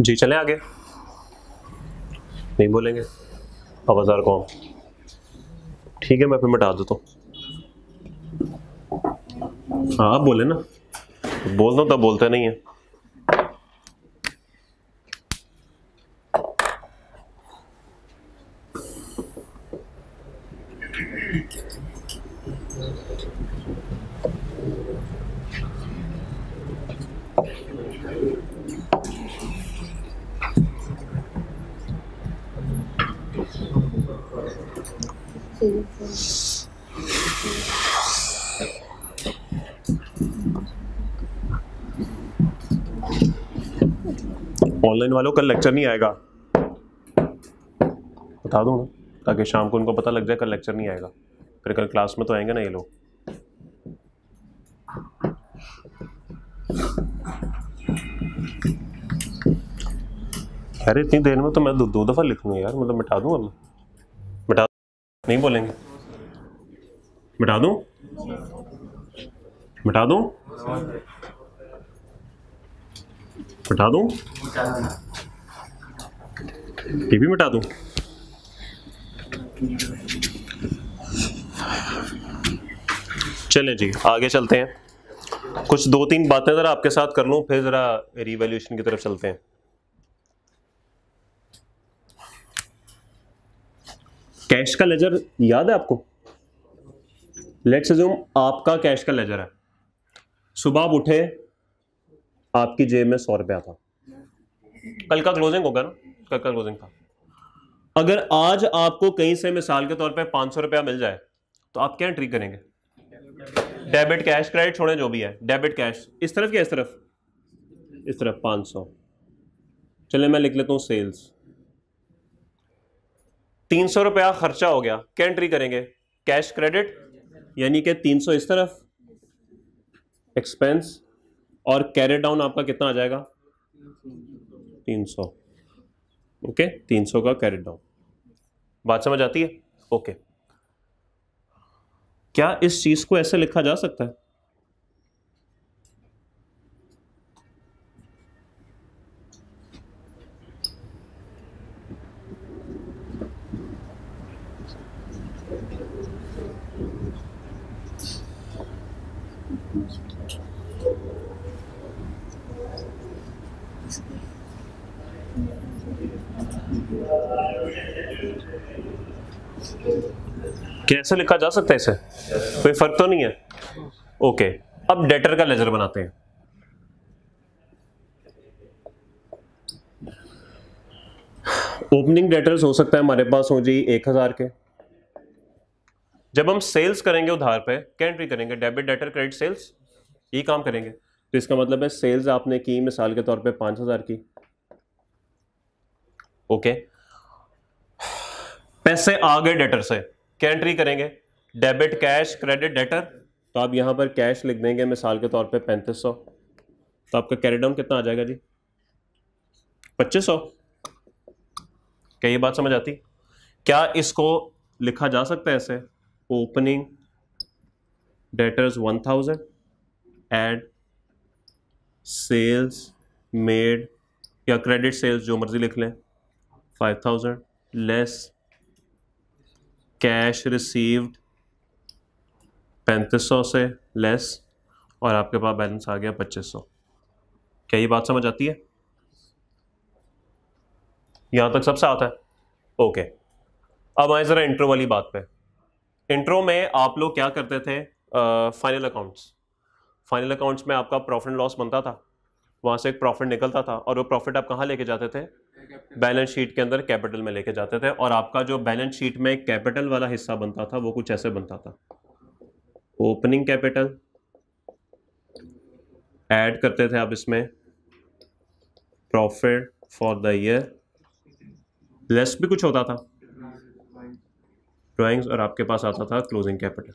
जी चले आगे नहीं बोलेंगे हजार कौन ठीक है मैं फिर मिटा देता हूँ हाँ आप बोले ना बोल दो तब बोलते नहीं है कॉलेज वालों कल लेक्चर नहीं आएगा बता दूँ ना ताकि शाम को उनको पता लग जाए कल लेक्चर नहीं आएगा फिर कल क्लास में तो आएंगे ना ये लोग अरे इतनी देर में तो मैं दो, दो दफ़ा लिख लूंगा यार मतलब मिटा दूँ अब मिटा नहीं बोलेंगे मिटा दूँ मिटा दूँ मिटा दूं टीवी मिटा दूं चलें जी आगे चलते हैं कुछ दो तीन बातें ज़रा आपके साथ कर लूं फिर ज़रा रिवेल्यूशन की तरफ चलते हैं कैश का लेजर याद है आपको लेट्स एज्यूम आपका कैश का लेजर है सुबह आप उठे आपकी जेब में सौ रुपया था कल का क्लोजिंग होगा ना कल का क्लोजिंग था अगर आज आपको कहीं से मिसाल के तौर पे पाँच सौ रुपया मिल जाए तो आप क्या एंट्री करेंगे डेबिट कैश क्रेडिट छोड़ें जो भी है डेबिट कैश इस तरफ क्या इस तरफ इस तरफ पाँच सौ चले मैं लिख लेता हूँ सेल्स तीन सौ रुपया खर्चा हो गया क्या एंट्री करेंगे कैश क्रेडिट यानी कि तीन सौ इस तरफ एक्सपेंस और कैरे डाउन आपका कितना आ जाएगा तीन सौ ओके तीन सौ का कैरेट डाउन बात समझ आती है ओके क्या इस चीज़ को ऐसे लिखा जा सकता है ऐसे लिखा जा सकता है इसे कोई फर्क तो नहीं है ओके अब डेटर का लेजर बनाते हैं ओपनिंग डेटर्स हो सकता है हमारे पास हो जी एक हजार के जब हम सेल्स करेंगे उधार पे क्या एंट्री करेंगे डेबिट डेटर क्रेडिट सेल्स ये काम करेंगे तो इसका मतलब है सेल्स आपने की मिसाल के तौर पे पांच हज़ार की ओके पैसे आ गए डेटर से क्या एंट्री करेंगे डेबिट कैश क्रेडिट डेटर तो आप यहाँ पर कैश लिख देंगे मिसाल के तौर पे पैंतीस सौ तो आपका कैरिडम कितना आ जाएगा जी पच्चीस सौ क्या ये बात समझ आती क्या इसको लिखा जा सकता है ऐसे opening debtors one thousand and sales made या क्रेडिट सेल्स जो मर्जी लिख लें five thousand less cash received पैंतीस सौ से लेस और आपके पास बैलेंस आ गया पच्चीस सौ क्या ये बात समझ आती है यहाँ तक सबसे आता है ओके अब आए ज़रा इंट्रो वाली बात पे इंट्रो में आप लोग क्या करते थे फाइनल अकाउंट्स फाइनल अकाउंट्स में आपका प्रॉफिट लॉस बनता था वहाँ से एक प्रॉफिट निकलता था और वो प्रॉफिट आप कहाँ लेके जाते थे बैलेंस शीट के अंदर कैपिटल में लेके जाते थे और आपका जो बैलेंस शीट में कैपिटल वाला हिस्सा बनता था वो कुछ ऐसे बनता था ओपनिंग कैपिटल ऐड करते थे आप इसमें profit for the year less भी कुछ होता था ड्राइंग्स और आपके पास आता था क्लोजिंग कैपिटल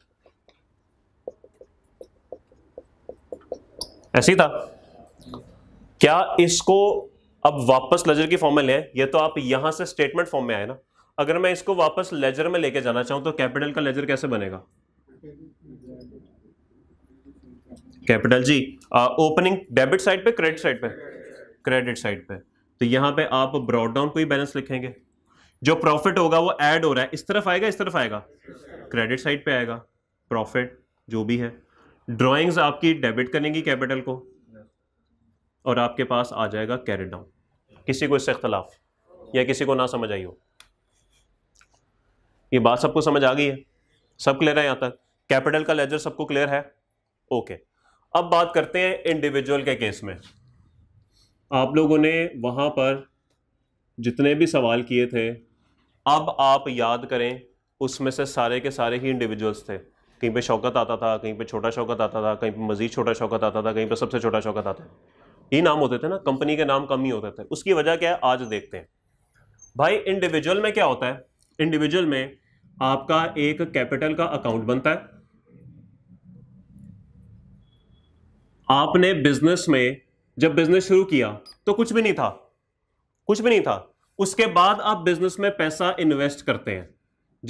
ऐसे ही था क्या इसको अब वापस लेजर की फॉर्म में ले ये तो आप यहां से स्टेटमेंट फॉर्म में आए ना अगर मैं इसको वापस लेजर में लेके जाना चाहूं तो कैपिटल का लेजर कैसे बनेगा कैपिटल जी ओपनिंग डेबिट साइड पे क्रेडिट साइड पे क्रेडिट साइड पे तो यहां पे आप ब्रॉड डाउन को ही बैलेंस लिखेंगे जो प्रॉफिट होगा वो ऐड हो रहा है इस तरफ आएगा इस तरफ आएगा क्रेडिट साइड पे आएगा प्रॉफिट जो भी है ड्राइंग्स आपकी डेबिट करेंगी कैपिटल को और आपके पास आ जाएगा कैरेट डाउन किसी को इससे इख्तलाफ या किसी को ना समझ आई हो ये बात सबको समझ आ गई है सब क्लियर है यहाँ तक कैपिटल का लेजर सबको क्लियर है ओके अब बात करते हैं इंडिविजुअल के केस में आप लोगों ने वहाँ पर जितने भी सवाल किए थे अब आप याद करें उसमें से सारे के सारे ही इंडिविजुअल्स थे कहीं पे शौकत आता था कहीं पे छोटा शौकत आता था कहीं पे मज़ीद छोटा शौकत आता था कहीं पे सबसे छोटा शौकत आता था ही नाम होते थे ना कंपनी के नाम कम ही होते थे उसकी वजह क्या है आज देखते हैं भाई इंडिविजुअल में क्या होता है इंडिविजुअल में आपका एक कैपिटल का अकाउंट बनता है आपने बिजनेस में जब बिजनेस शुरू किया तो कुछ भी नहीं था कुछ भी नहीं था उसके बाद आप बिजनेस में पैसा इन्वेस्ट करते हैं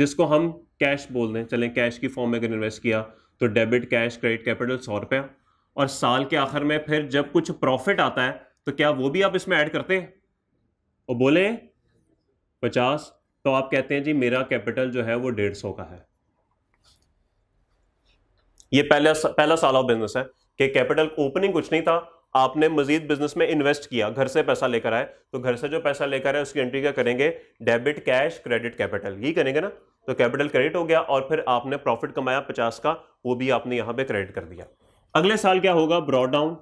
जिसको हम कैश बोल दें चलें कैश की फॉर्म में अगर इन्वेस्ट किया तो डेबिट कैश क्रेडिट कैपिटल सौ रुपया और साल के आखिर में फिर जब कुछ प्रॉफिट आता है तो क्या वो भी आप इसमें ऐड करते हैं और बोले पचास तो आप कहते हैं जी मेरा कैपिटल जो है वो डेढ़ सौ का है ये पहला पहला साल ऑफ बिजनेस है कि कैपिटल ओपनिंग कुछ नहीं था आपने मजीद बिजनेस में इन्वेस्ट किया घर से पैसा लेकर आए तो घर से जो पैसा लेकर आए उसकी एंट्री क्या करेंगे डेबिट कैश क्रेडिट कैपिटल यही करेंगे ना तो कैपिटल क्रेडिट हो गया और फिर आपने प्रॉफिट कमाया पचास का वो भी आपने यहां पे क्रेडिट कर दिया अगले साल क्या होगा ब्रॉड डाउन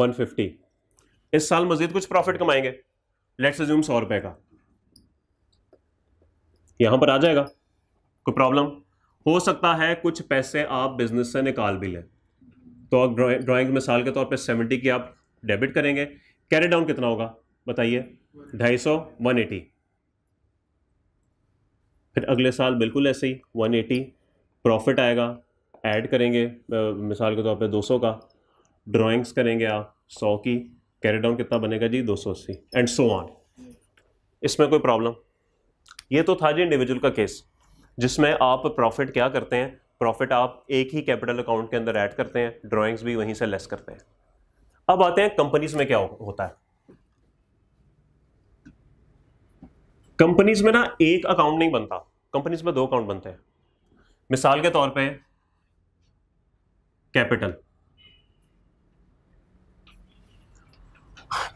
150 इस साल मजीद कुछ प्रॉफिट कमाएंगे लेट्स एज्यूम सौ रुपए का यहां पर आ जाएगा कोई प्रॉब्लम हो सकता है कुछ पैसे आप बिजनेस से निकाल भी लें तो आप ड्राइंग मिसाल के तौर पे 70 की आप डेबिट करेंगे कैरी डाउन कितना होगा बताइए ढाई सौ वन एटी फिर अगले साल बिल्कुल ऐसे ही वन एटी प्रॉफिट आएगा ऐड करेंगे मिसाल के तौर पे 200 का ड्राइंग्स करेंगे आप 100 की कैरी डाउन कितना बनेगा जी अस्सी एंड सो ऑन इसमें कोई प्रॉब्लम ये तो था जी इंडिविजुअल का केस जिसमें आप प्रॉफिट क्या करते हैं प्रॉफिट आप एक ही कैपिटल अकाउंट के अंदर ऐड करते हैं ड्राइंग्स भी वहीं से लेस करते हैं अब आते हैं कंपनीज में क्या हो, होता है कंपनीज में ना एक अकाउंट नहीं बनता कंपनीज में दो अकाउंट बनते हैं मिसाल के तौर पे कैपिटल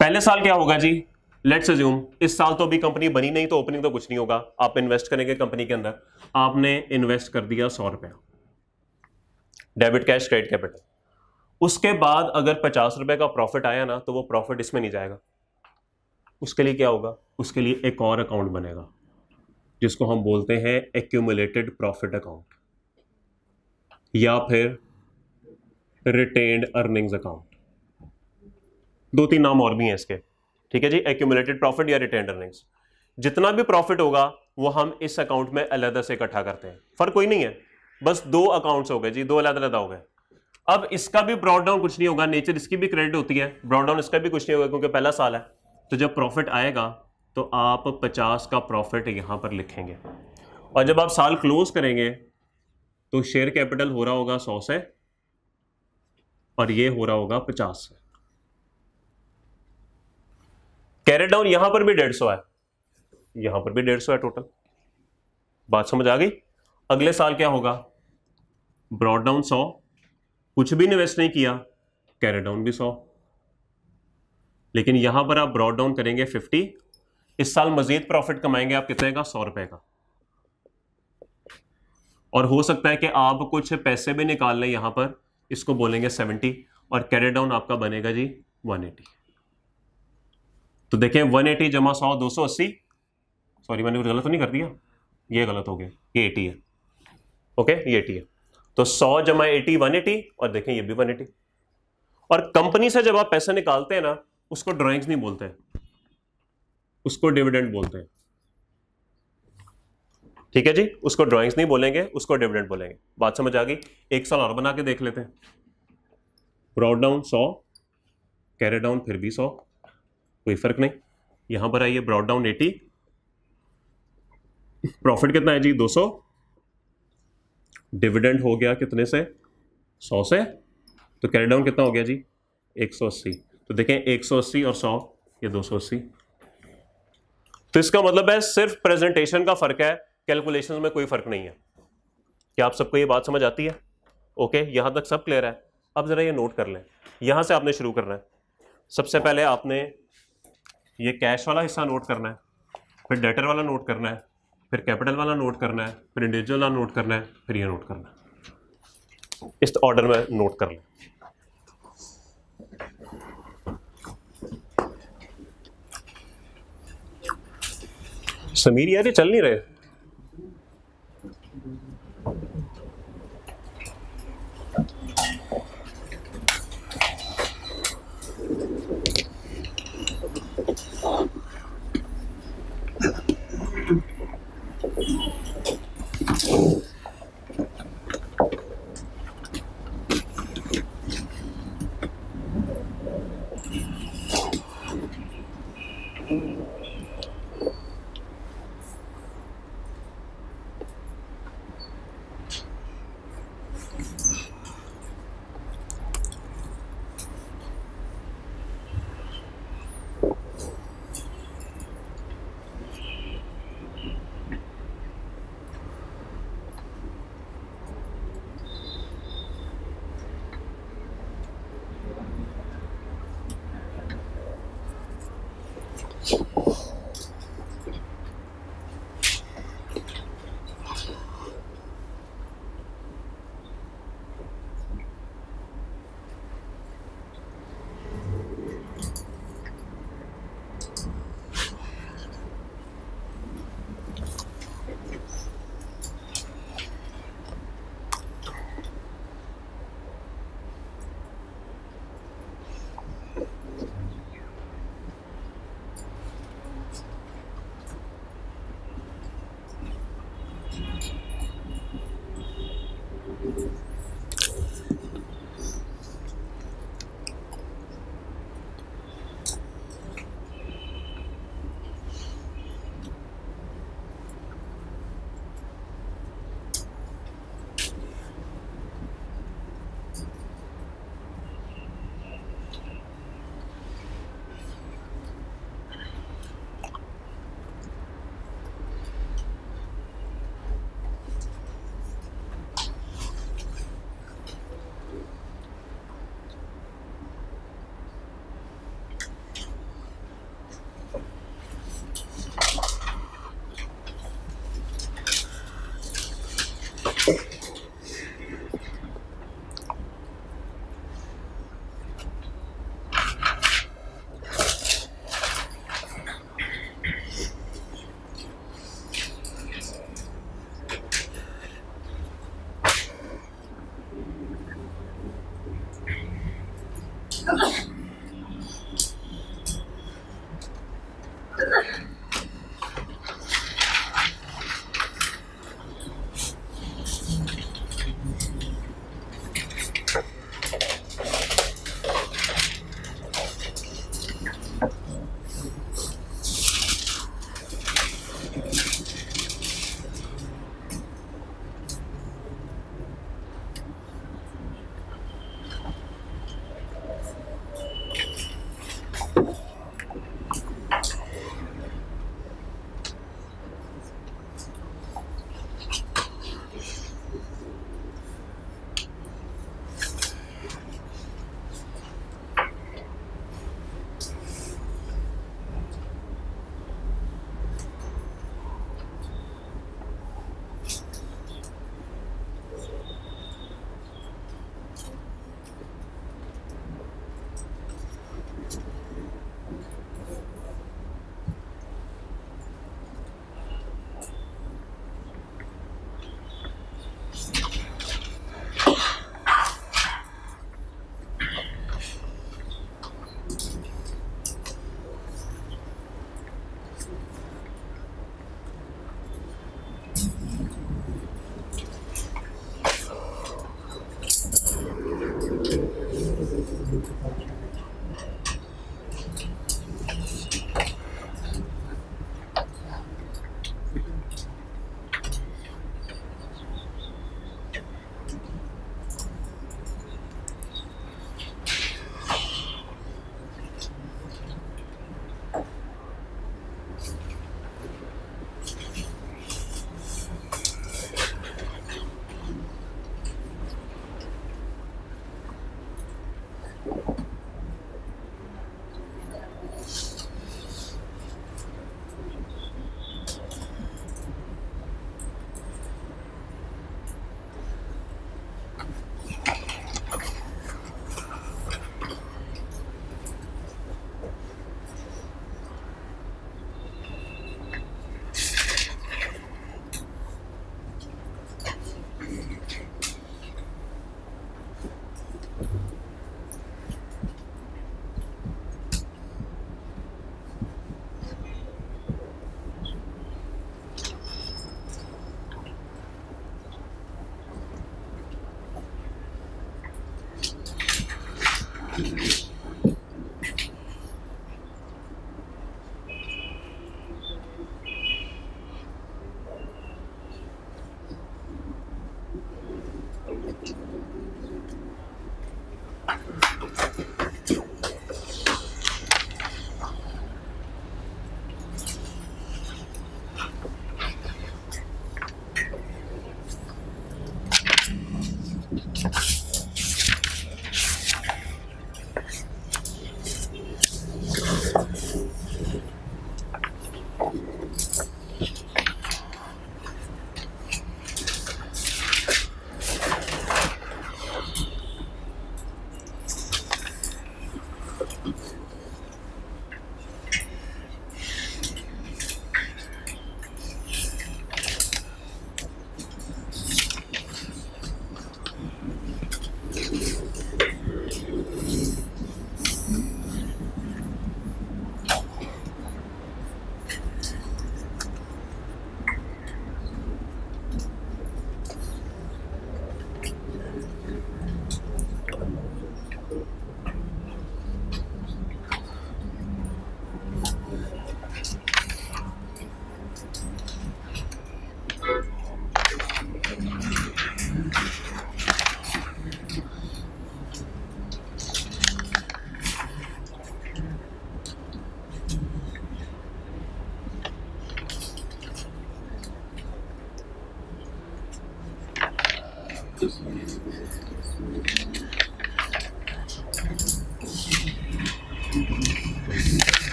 पहले साल क्या होगा जी लेट्स अज्यूम इस साल तो अभी कंपनी बनी नहीं तो ओपनिंग तो कुछ नहीं होगा आप इन्वेस्ट करेंगे कंपनी के अंदर आपने इन्वेस्ट कर दिया सौ रुपया डेबिट कैश क्रेडिट कैपिटल उसके बाद अगर पचास रुपए का प्रॉफिट आया ना तो वो प्रॉफिट इसमें नहीं जाएगा उसके लिए क्या होगा उसके लिए एक और अकाउंट बनेगा जिसको हम बोलते हैं एक्यूमुलेटेड प्रॉफिट अकाउंट या फिर रिटेन्ड अर्निंग्स अकाउंट दो तीन नाम और भी हैं इसके ठीक है जी एक्यूमुलेटेड प्रॉफिट या रिटेन्ड अर्निंग्स जितना भी प्रॉफिट होगा वो हम इस अकाउंट में अलहदा से इकट्ठा करते हैं फर्क कोई नहीं है बस दो अकाउंट्स हो गए जी दो अलग अलग हो गए अब इसका भी ब्रॉड डाउन कुछ नहीं होगा नेचर इसकी भी क्रेडिट होती है ब्रॉड डाउन इसका भी कुछ नहीं होगा क्योंकि पहला साल है तो जब प्रॉफिट आएगा तो आप 50 का प्रॉफिट यहाँ पर लिखेंगे और जब आप साल क्लोज करेंगे तो शेयर कैपिटल हो रहा होगा 100 से और ये हो रहा होगा पचास कैरेट डाउन यहां पर भी डेढ़ सौ है यहां पर भी डेढ़ सौ है टोटल बात समझ आ गई अगले साल क्या होगा ब्रॉड डाउन सौ कुछ भी इन्वेस्ट नहीं किया कैरेट डाउन भी सौ लेकिन यहां पर आप ब्रॉड डाउन करेंगे फिफ्टी इस साल मजीद प्रॉफिट कमाएंगे आप कितने का सौ रुपए का और हो सकता है कि आप कुछ पैसे भी निकाल लें यहां पर इसको बोलेंगे 70 और कैरे डाउन आपका बनेगा जी 180 तो देखें 180 जमा सौ अस्सी सॉरी मैंने कुछ गलत तो नहीं कर दिया ये गलत हो गया ये 80 है ओके ये 80 है तो 100 जमा 80 180 और देखें ये भी 180 और कंपनी से जब आप पैसे निकालते हैं ना उसको ड्राइंग्स नहीं बोलते हैं उसको डिविडेंड बोलते हैं ठीक है जी उसको ड्राइंग्स नहीं बोलेंगे उसको डिविडेंड बोलेंगे बात समझ आ गई एक साल और बना के देख लेते हैं ब्रॉड डाउन सौ कैरे डाउन फिर भी सौ कोई फर्क नहीं यहां पर आइए ब्रॉड डाउन एटी प्रॉफिट कितना है जी दो सौ डिविडेंड हो गया कितने से सौ से तो कैरे डाउन कितना हो गया जी एक सौ अस्सी तो देखें एक सौ अस्सी और सौ ये दो सौ अस्सी तो इसका मतलब है सिर्फ प्रेजेंटेशन का फर्क है कैलकुलेशन में कोई फ़र्क नहीं है क्या आप सबको ये बात समझ आती है ओके यहाँ तक सब क्लियर है अब ज़रा ये नोट कर लें यहाँ से आपने शुरू करना है सबसे पहले आपने ये कैश वाला हिस्सा नोट करना है फिर डेटर वाला नोट करना है फिर कैपिटल वाला नोट करना है फिर इंडिविजुअल वाला नोट करना है फिर ये नोट करना है इस ऑर्डर में नोट कर लें समीर यार ये चल नहीं रहे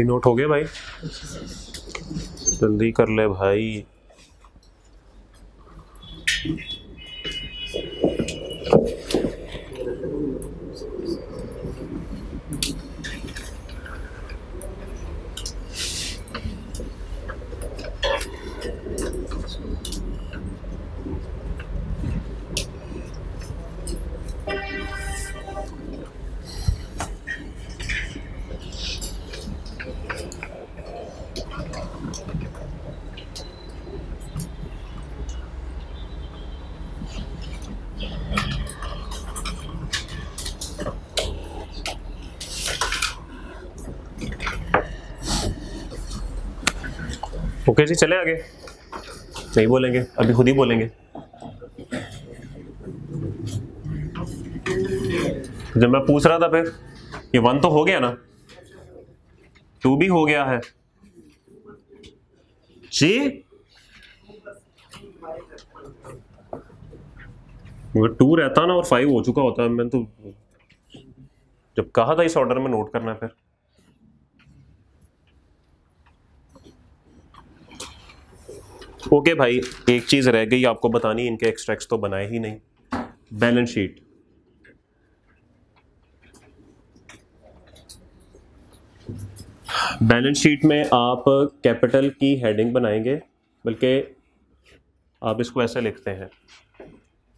थ्री नोट हो गया भाई जल्दी कर ले भाई फिर से चले आगे नहीं बोलेंगे अभी खुद ही बोलेंगे जब मैं पूछ रहा था फिर ये वन तो हो गया ना टू भी हो गया है जी टू रहता ना और फाइव हो चुका होता है मैंने तो जब कहा था इस ऑर्डर में नोट करना है फिर ओके भाई एक चीज़ रह गई आपको बतानी इनके एक्सट्रैक्ट तो बनाए ही नहीं बैलेंस शीट बैलेंस शीट में आप कैपिटल की हेडिंग बनाएंगे बल्कि आप इसको ऐसे लिखते हैं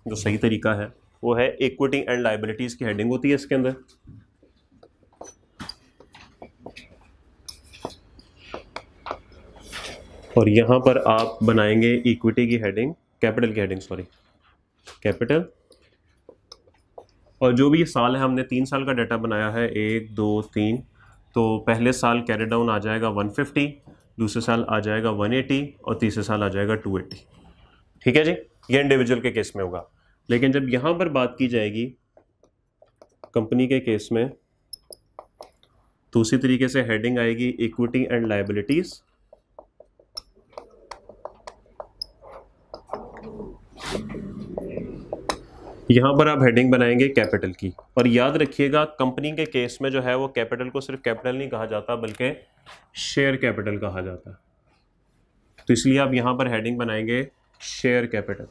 जो सही तरीका है वो है इक्विटी एंड लाइबिलिटीज़ की हेडिंग होती है इसके अंदर और यहाँ पर आप बनाएंगे इक्विटी की हेडिंग कैपिटल की हेडिंग सॉरी कैपिटल और जो भी साल है हमने तीन साल का डाटा बनाया है एक दो तीन तो पहले साल कैरी डाउन आ जाएगा 150 दूसरे साल आ जाएगा 180 और तीसरे साल आ जाएगा 280 ठीक है जी ये इंडिविजुअल के केस में होगा लेकिन जब यहाँ पर बात की जाएगी कंपनी के केस में तो उसी तरीके से हेडिंग आएगी इक्विटी एंड लाइबिलिटीज़ यहाँ पर आप हेडिंग बनाएंगे कैपिटल की और याद रखिएगा कंपनी के केस में जो है वो कैपिटल को सिर्फ कैपिटल नहीं कहा जाता बल्कि शेयर कैपिटल कहा जाता है तो इसलिए आप यहाँ पर हेडिंग बनाएंगे शेयर कैपिटल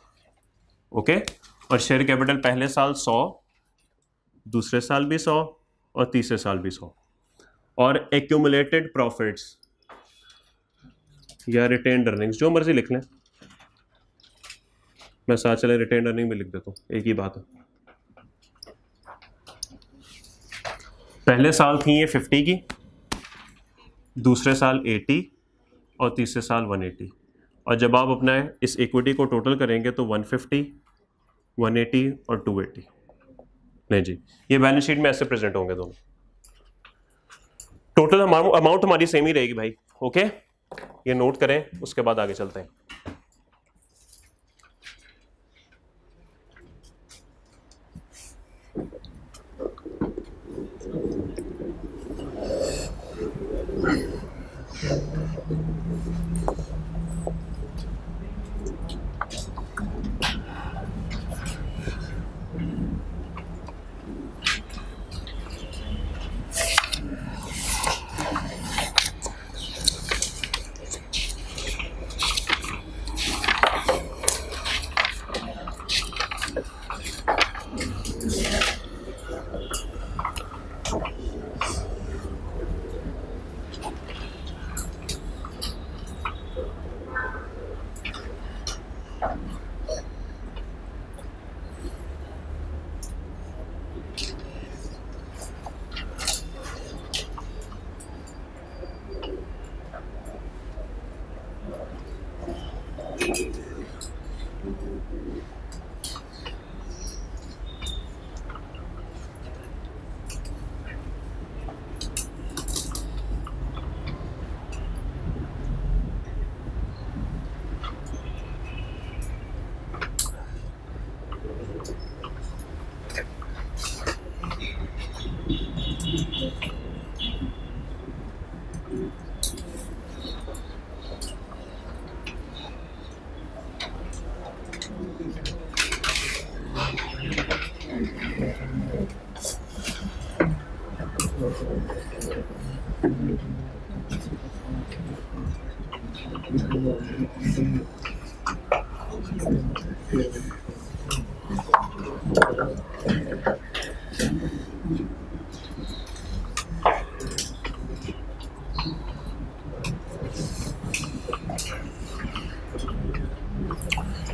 ओके और शेयर कैपिटल पहले साल सौ दूसरे साल भी सौ और तीसरे साल भी सौ और एक्यूमुलेटेड प्रॉफिट्स या रिटेन अर्निंग्स जो मर्जी लिख लें मैं साथ चले रिटेन अर्निंग में लिख देता हूँ एक ही बात है पहले साल थी ये फिफ्टी की दूसरे साल एटी और तीसरे साल वन एटी और जब आप अपना इस इक्विटी को टोटल करेंगे तो वन फिफ्टी वन एटी और टू एटी नहीं जी ये बैलेंस शीट में ऐसे प्रेजेंट होंगे दोनों टोटल अमाउंट हमारी सेम ही रहेगी भाई ओके ये नोट करें उसके बाद आगे चलते हैं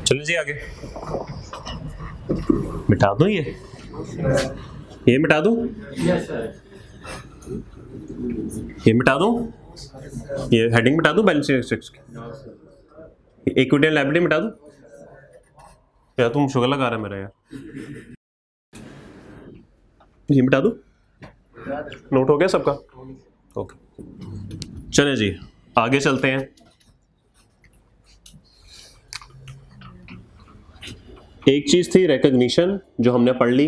चले जी आगे मिटा दो ये ये मिटा दो ये मिटा दो ये हेडिंग मिटा दो बैलेंस शीट एक्सपेक्ट्स की इक्विटी एंड लायबिलिटी मिटा दो या तुम शुगर लगा रहा है मेरा यार ये मिटा दो नोट हो गया सबका ओके चले जी आगे चलते हैं एक चीज़ थी रिकग्निशन जो हमने पढ़ ली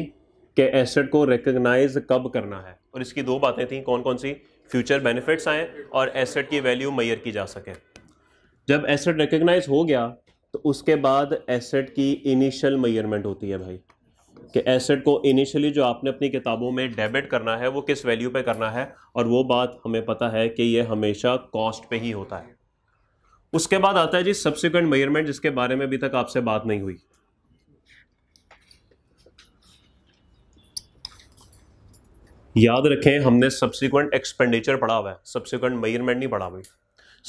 कि एसेट को रिकग्नाइज कब करना है और इसकी दो बातें थी कौन कौन सी फ्यूचर बेनिफिट्स आएँ और एसेट की वैल्यू मैयर की जा सके जब एसेट रिकग्नाइज हो गया तो उसके बाद एसेट की इनिशियल मैयरमेंट होती है भाई कि एसेट को इनिशियली जो आपने अपनी किताबों में डेबिट करना है वो किस वैल्यू पे करना है और वो बात हमें पता है कि ये हमेशा कॉस्ट पे ही होता है उसके बाद आता है जी सब्सिक्वेंट मेयरमेंट जिसके बारे में अभी तक आपसे बात नहीं हुई याद रखें हमने सब्सिक्वेंट एक्सपेंडिचर पढ़ा हुआ है सब्सिक्वेंट मयरमेंट नहीं पढ़ा हुई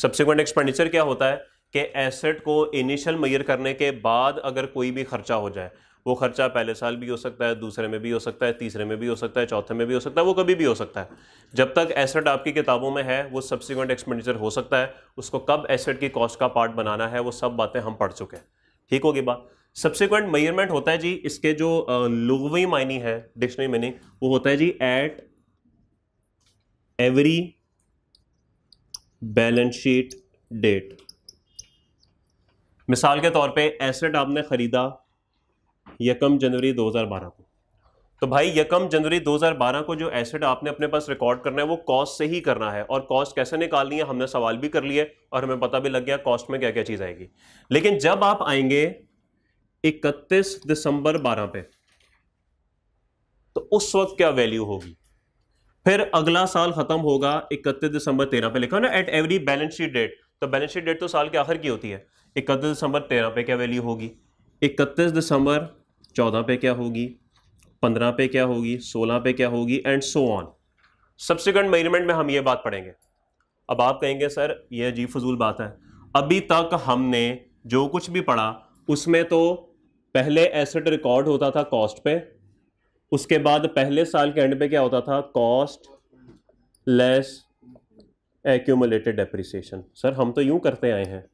सब्सिक्वेंट एक्सपेंडिचर क्या होता है कि एसेट को इनिशियल मैयर करने के बाद अगर कोई भी खर्चा हो जाए वो खर्चा पहले साल भी हो सकता है दूसरे में भी हो सकता है तीसरे में भी हो सकता है चौथे में भी हो सकता है वो कभी भी हो सकता है जब तक एसेट आपकी किताबों में है वो सब्सिक्वेंट एक्सपेंडिचर हो सकता है उसको कब एसेट की कॉस्ट का पार्ट बनाना है वो सब बातें हम पढ़ चुके हैं ठीक होगी बात सब्सिक्वेंट मेयरमेंट होता है जी इसके जो लुगवी मायनी है डिक्शनरी माइनिंग वो होता है जी at every balance sheet date मिसाल के तौर पे एसेट आपने खरीदा यकम जनवरी 2012 को तो भाई यकम जनवरी 2012 को जो एसेट आपने अपने पास रिकॉर्ड करना है वो कॉस्ट से ही करना है और कॉस्ट कैसे निकालनी है हमने सवाल भी कर लिए और हमें पता भी लग गया कॉस्ट में क्या क्या चीज़ आएगी लेकिन जब आप आएंगे इकतीस दिसंबर 12 पे तो उस वक्त क्या वैल्यू होगी फिर अगला साल खत्म होगा इकतीस दिसंबर तेरह पे लिखा ना at every balance sheet date तो बैलेंस शीट डेट तो साल के आखिर की होती है इकतीस दिसंबर तेरह पे क्या वैल्यू होगी इकतीस दिसंबर चौदह पे क्या होगी पंद्रह पे क्या होगी सोलह पे क्या होगी and so on subsequent measurement में हम ये बात पढ़ेंगे अब आप कहेंगे सर ये अजीब फजूल बात है अभी तक हमने जो कुछ भी पढ़ा उसमें तो पहले एसेट रिकॉर्ड होता था कॉस्ट पे उसके बाद पहले साल के एंड पे क्या होता था cost less accumulated depreciation sir हम तो यूं करते आए हैं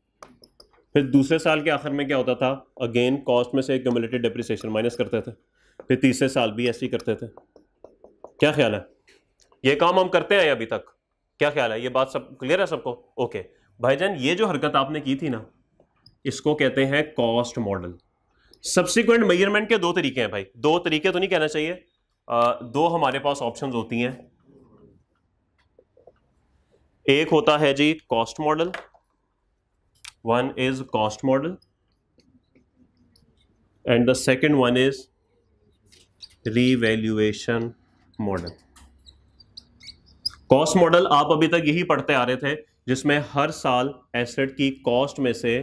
फिर दूसरे साल के आखिर में क्या होता था अगेन कॉस्ट में से एक्यूमुलेटेड डेप्रिसिएशन माइनस करते थे फिर तीसरे साल भी ऐसे ही करते थे क्या ख्याल है ये काम हम करते आए अभी तक क्या ख्याल है ये बात सब क्लियर है सबको ओके भाईजान ये जो हरकत आपने की थी ना इसको कहते हैं कॉस्ट मॉडल सब्सिक्वेंट मेजरमेंट के दो तरीके हैं भाई दो तरीके तो नहीं कहना चाहिए आ, दो हमारे पास ऑप्शन होती हैं एक होता है जी cost model one is cost model and the second one is revaluation model cost model आप अभी तक यही पढ़ते आ रहे थे जिसमें हर साल एसेट की कॉस्ट में से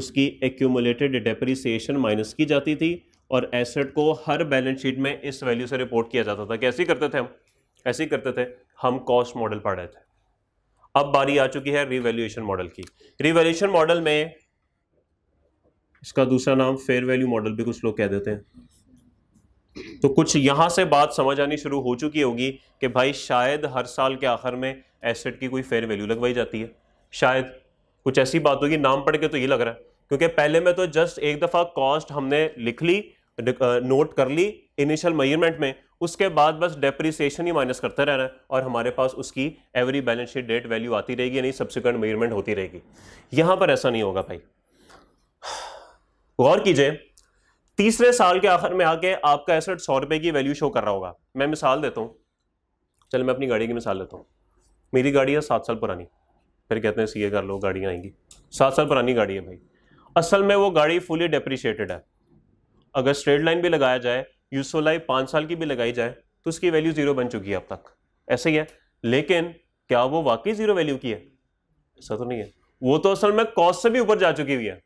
उसकी एक्यूमुलेटेड डेप्रिसिएशन माइनस की जाती थी और एसेट को हर बैलेंस शीट में इस वैल्यू से रिपोर्ट किया जाता था कैसे करते थे हम ऐसे ही करते थे हम कॉस्ट मॉडल पढ़ रहे थे अब बारी आ चुकी है रिवैल्यूएशन मॉडल की रिवेल्यूशन मॉडल में इसका दूसरा नाम फेयर वैल्यू मॉडल भी कुछ लोग कह देते हैं तो कुछ यहां से बात समझ आनी शुरू हो चुकी होगी कि भाई शायद हर साल के आखिर में एसेट की कोई फेयर वैल्यू लगवाई जाती है शायद कुछ ऐसी बात होगी नाम पढ़ के तो ये लग रहा है क्योंकि पहले में तो जस्ट एक दफ़ा कॉस्ट हमने लिख ली नोट कर ली इनिशियल मयरमेंट में उसके बाद बस डेप्रिसिएशन ही माइनस करते रहना है और हमारे पास उसकी every balance sheet date value आती रहेगी यानी सब्सिक्वेंट मेजरमेंट होती रहेगी यहाँ पर ऐसा नहीं होगा भाई गौर कीजिए तीसरे साल के आखिर में आके आपका एसेट सौ रुपये की वैल्यू शो कर रहा होगा मैं मिसाल देता हूँ चल मैं अपनी गाड़ी की मिसाल देता हूँ मेरी गाड़ी है सात साल पुरानी फिर कहते हैं सी कर लो गाड़ियाँ आएंगी सात साल पुरानी गाड़ी है भाई असल में वो गाड़ी फुली डिप्रिशिएटेड है अगर स्ट्रेट लाइन भी लगाया जाए यूसो लाइफ पाँच साल की भी लगाई जाए तो उसकी वैल्यू ज़ीरो बन चुकी है अब तक ऐसे ही है लेकिन क्या वो वाकई ज़ीरो वैल्यू की है ऐसा तो नहीं है वो तो असल में कॉस्ट से भी ऊपर जा चुकी हुई है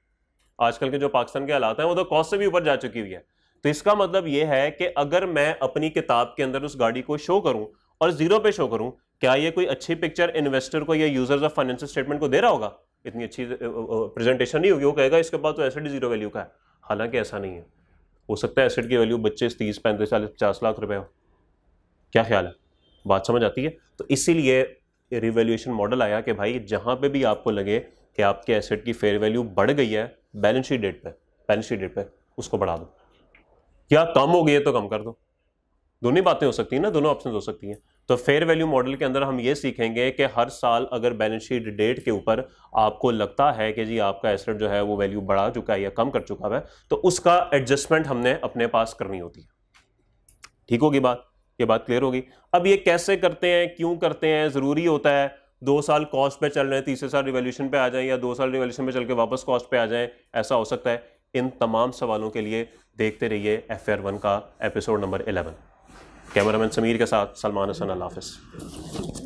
आजकल के जो पाकिस्तान के हालात हैं वो तो कॉस्ट से भी ऊपर जा चुकी हुई है तो इसका मतलब ये है कि अगर मैं अपनी किताब के अंदर उस गाड़ी को शो करूं और जीरो पे शो करूं क्या ये कोई अच्छी पिक्चर इन्वेस्टर को या यूजर्स ऑफ फाइनेंशियल स्टेटमेंट को दे रहा होगा इतनी अच्छी प्रेजेंटेशन नहीं होगी वो कहेगा इसके बाद तो एसेट जीरो वैल्यू का है हालांकि ऐसा नहीं है हो सकता है एसेट की वैल्यू पच्चीस तीस पैंतीस चालीस पचास लाख रुपए हो क्या ख्याल है बात समझ आती है तो इसीलिए रिवेल्यूशन मॉडल आया कि भाई जहाँ पर भी आपको लगे कि आपके एसेट की फेयर वैल्यू बढ़ गई है बैलेंस शीट डेट पर बैलेंस शीट डेट पर उसको बढ़ा दो या कम हो गई है तो कम कर दो दोनों बातें हो सकती हैं ना दोनों ऑप्शन हो सकती हैं तो फेयर वैल्यू मॉडल के अंदर हम ये सीखेंगे कि हर साल अगर बैलेंस शीट डेट के ऊपर आपको लगता है कि जी आपका एसेट जो है वो वैल्यू बढ़ा चुका है या कम कर चुका है तो उसका एडजस्टमेंट हमने अपने पास करनी होती है ठीक होगी बात ये बात क्लियर होगी अब ये कैसे करते हैं क्यों करते हैं ज़रूरी होता है दो साल कॉस्ट पे चल रहे हैं तीसरे साल रिवोल्यूशन पे आ जाएं या दो साल रिवोल्यूशन पे चल के वापस कॉस्ट पे आ जाएं ऐसा हो सकता है इन तमाम सवालों के लिए देखते रहिए एफ वन का episode number eleven cameraman Sameer के साथ सलमान हसन अल्लाह हाफिज़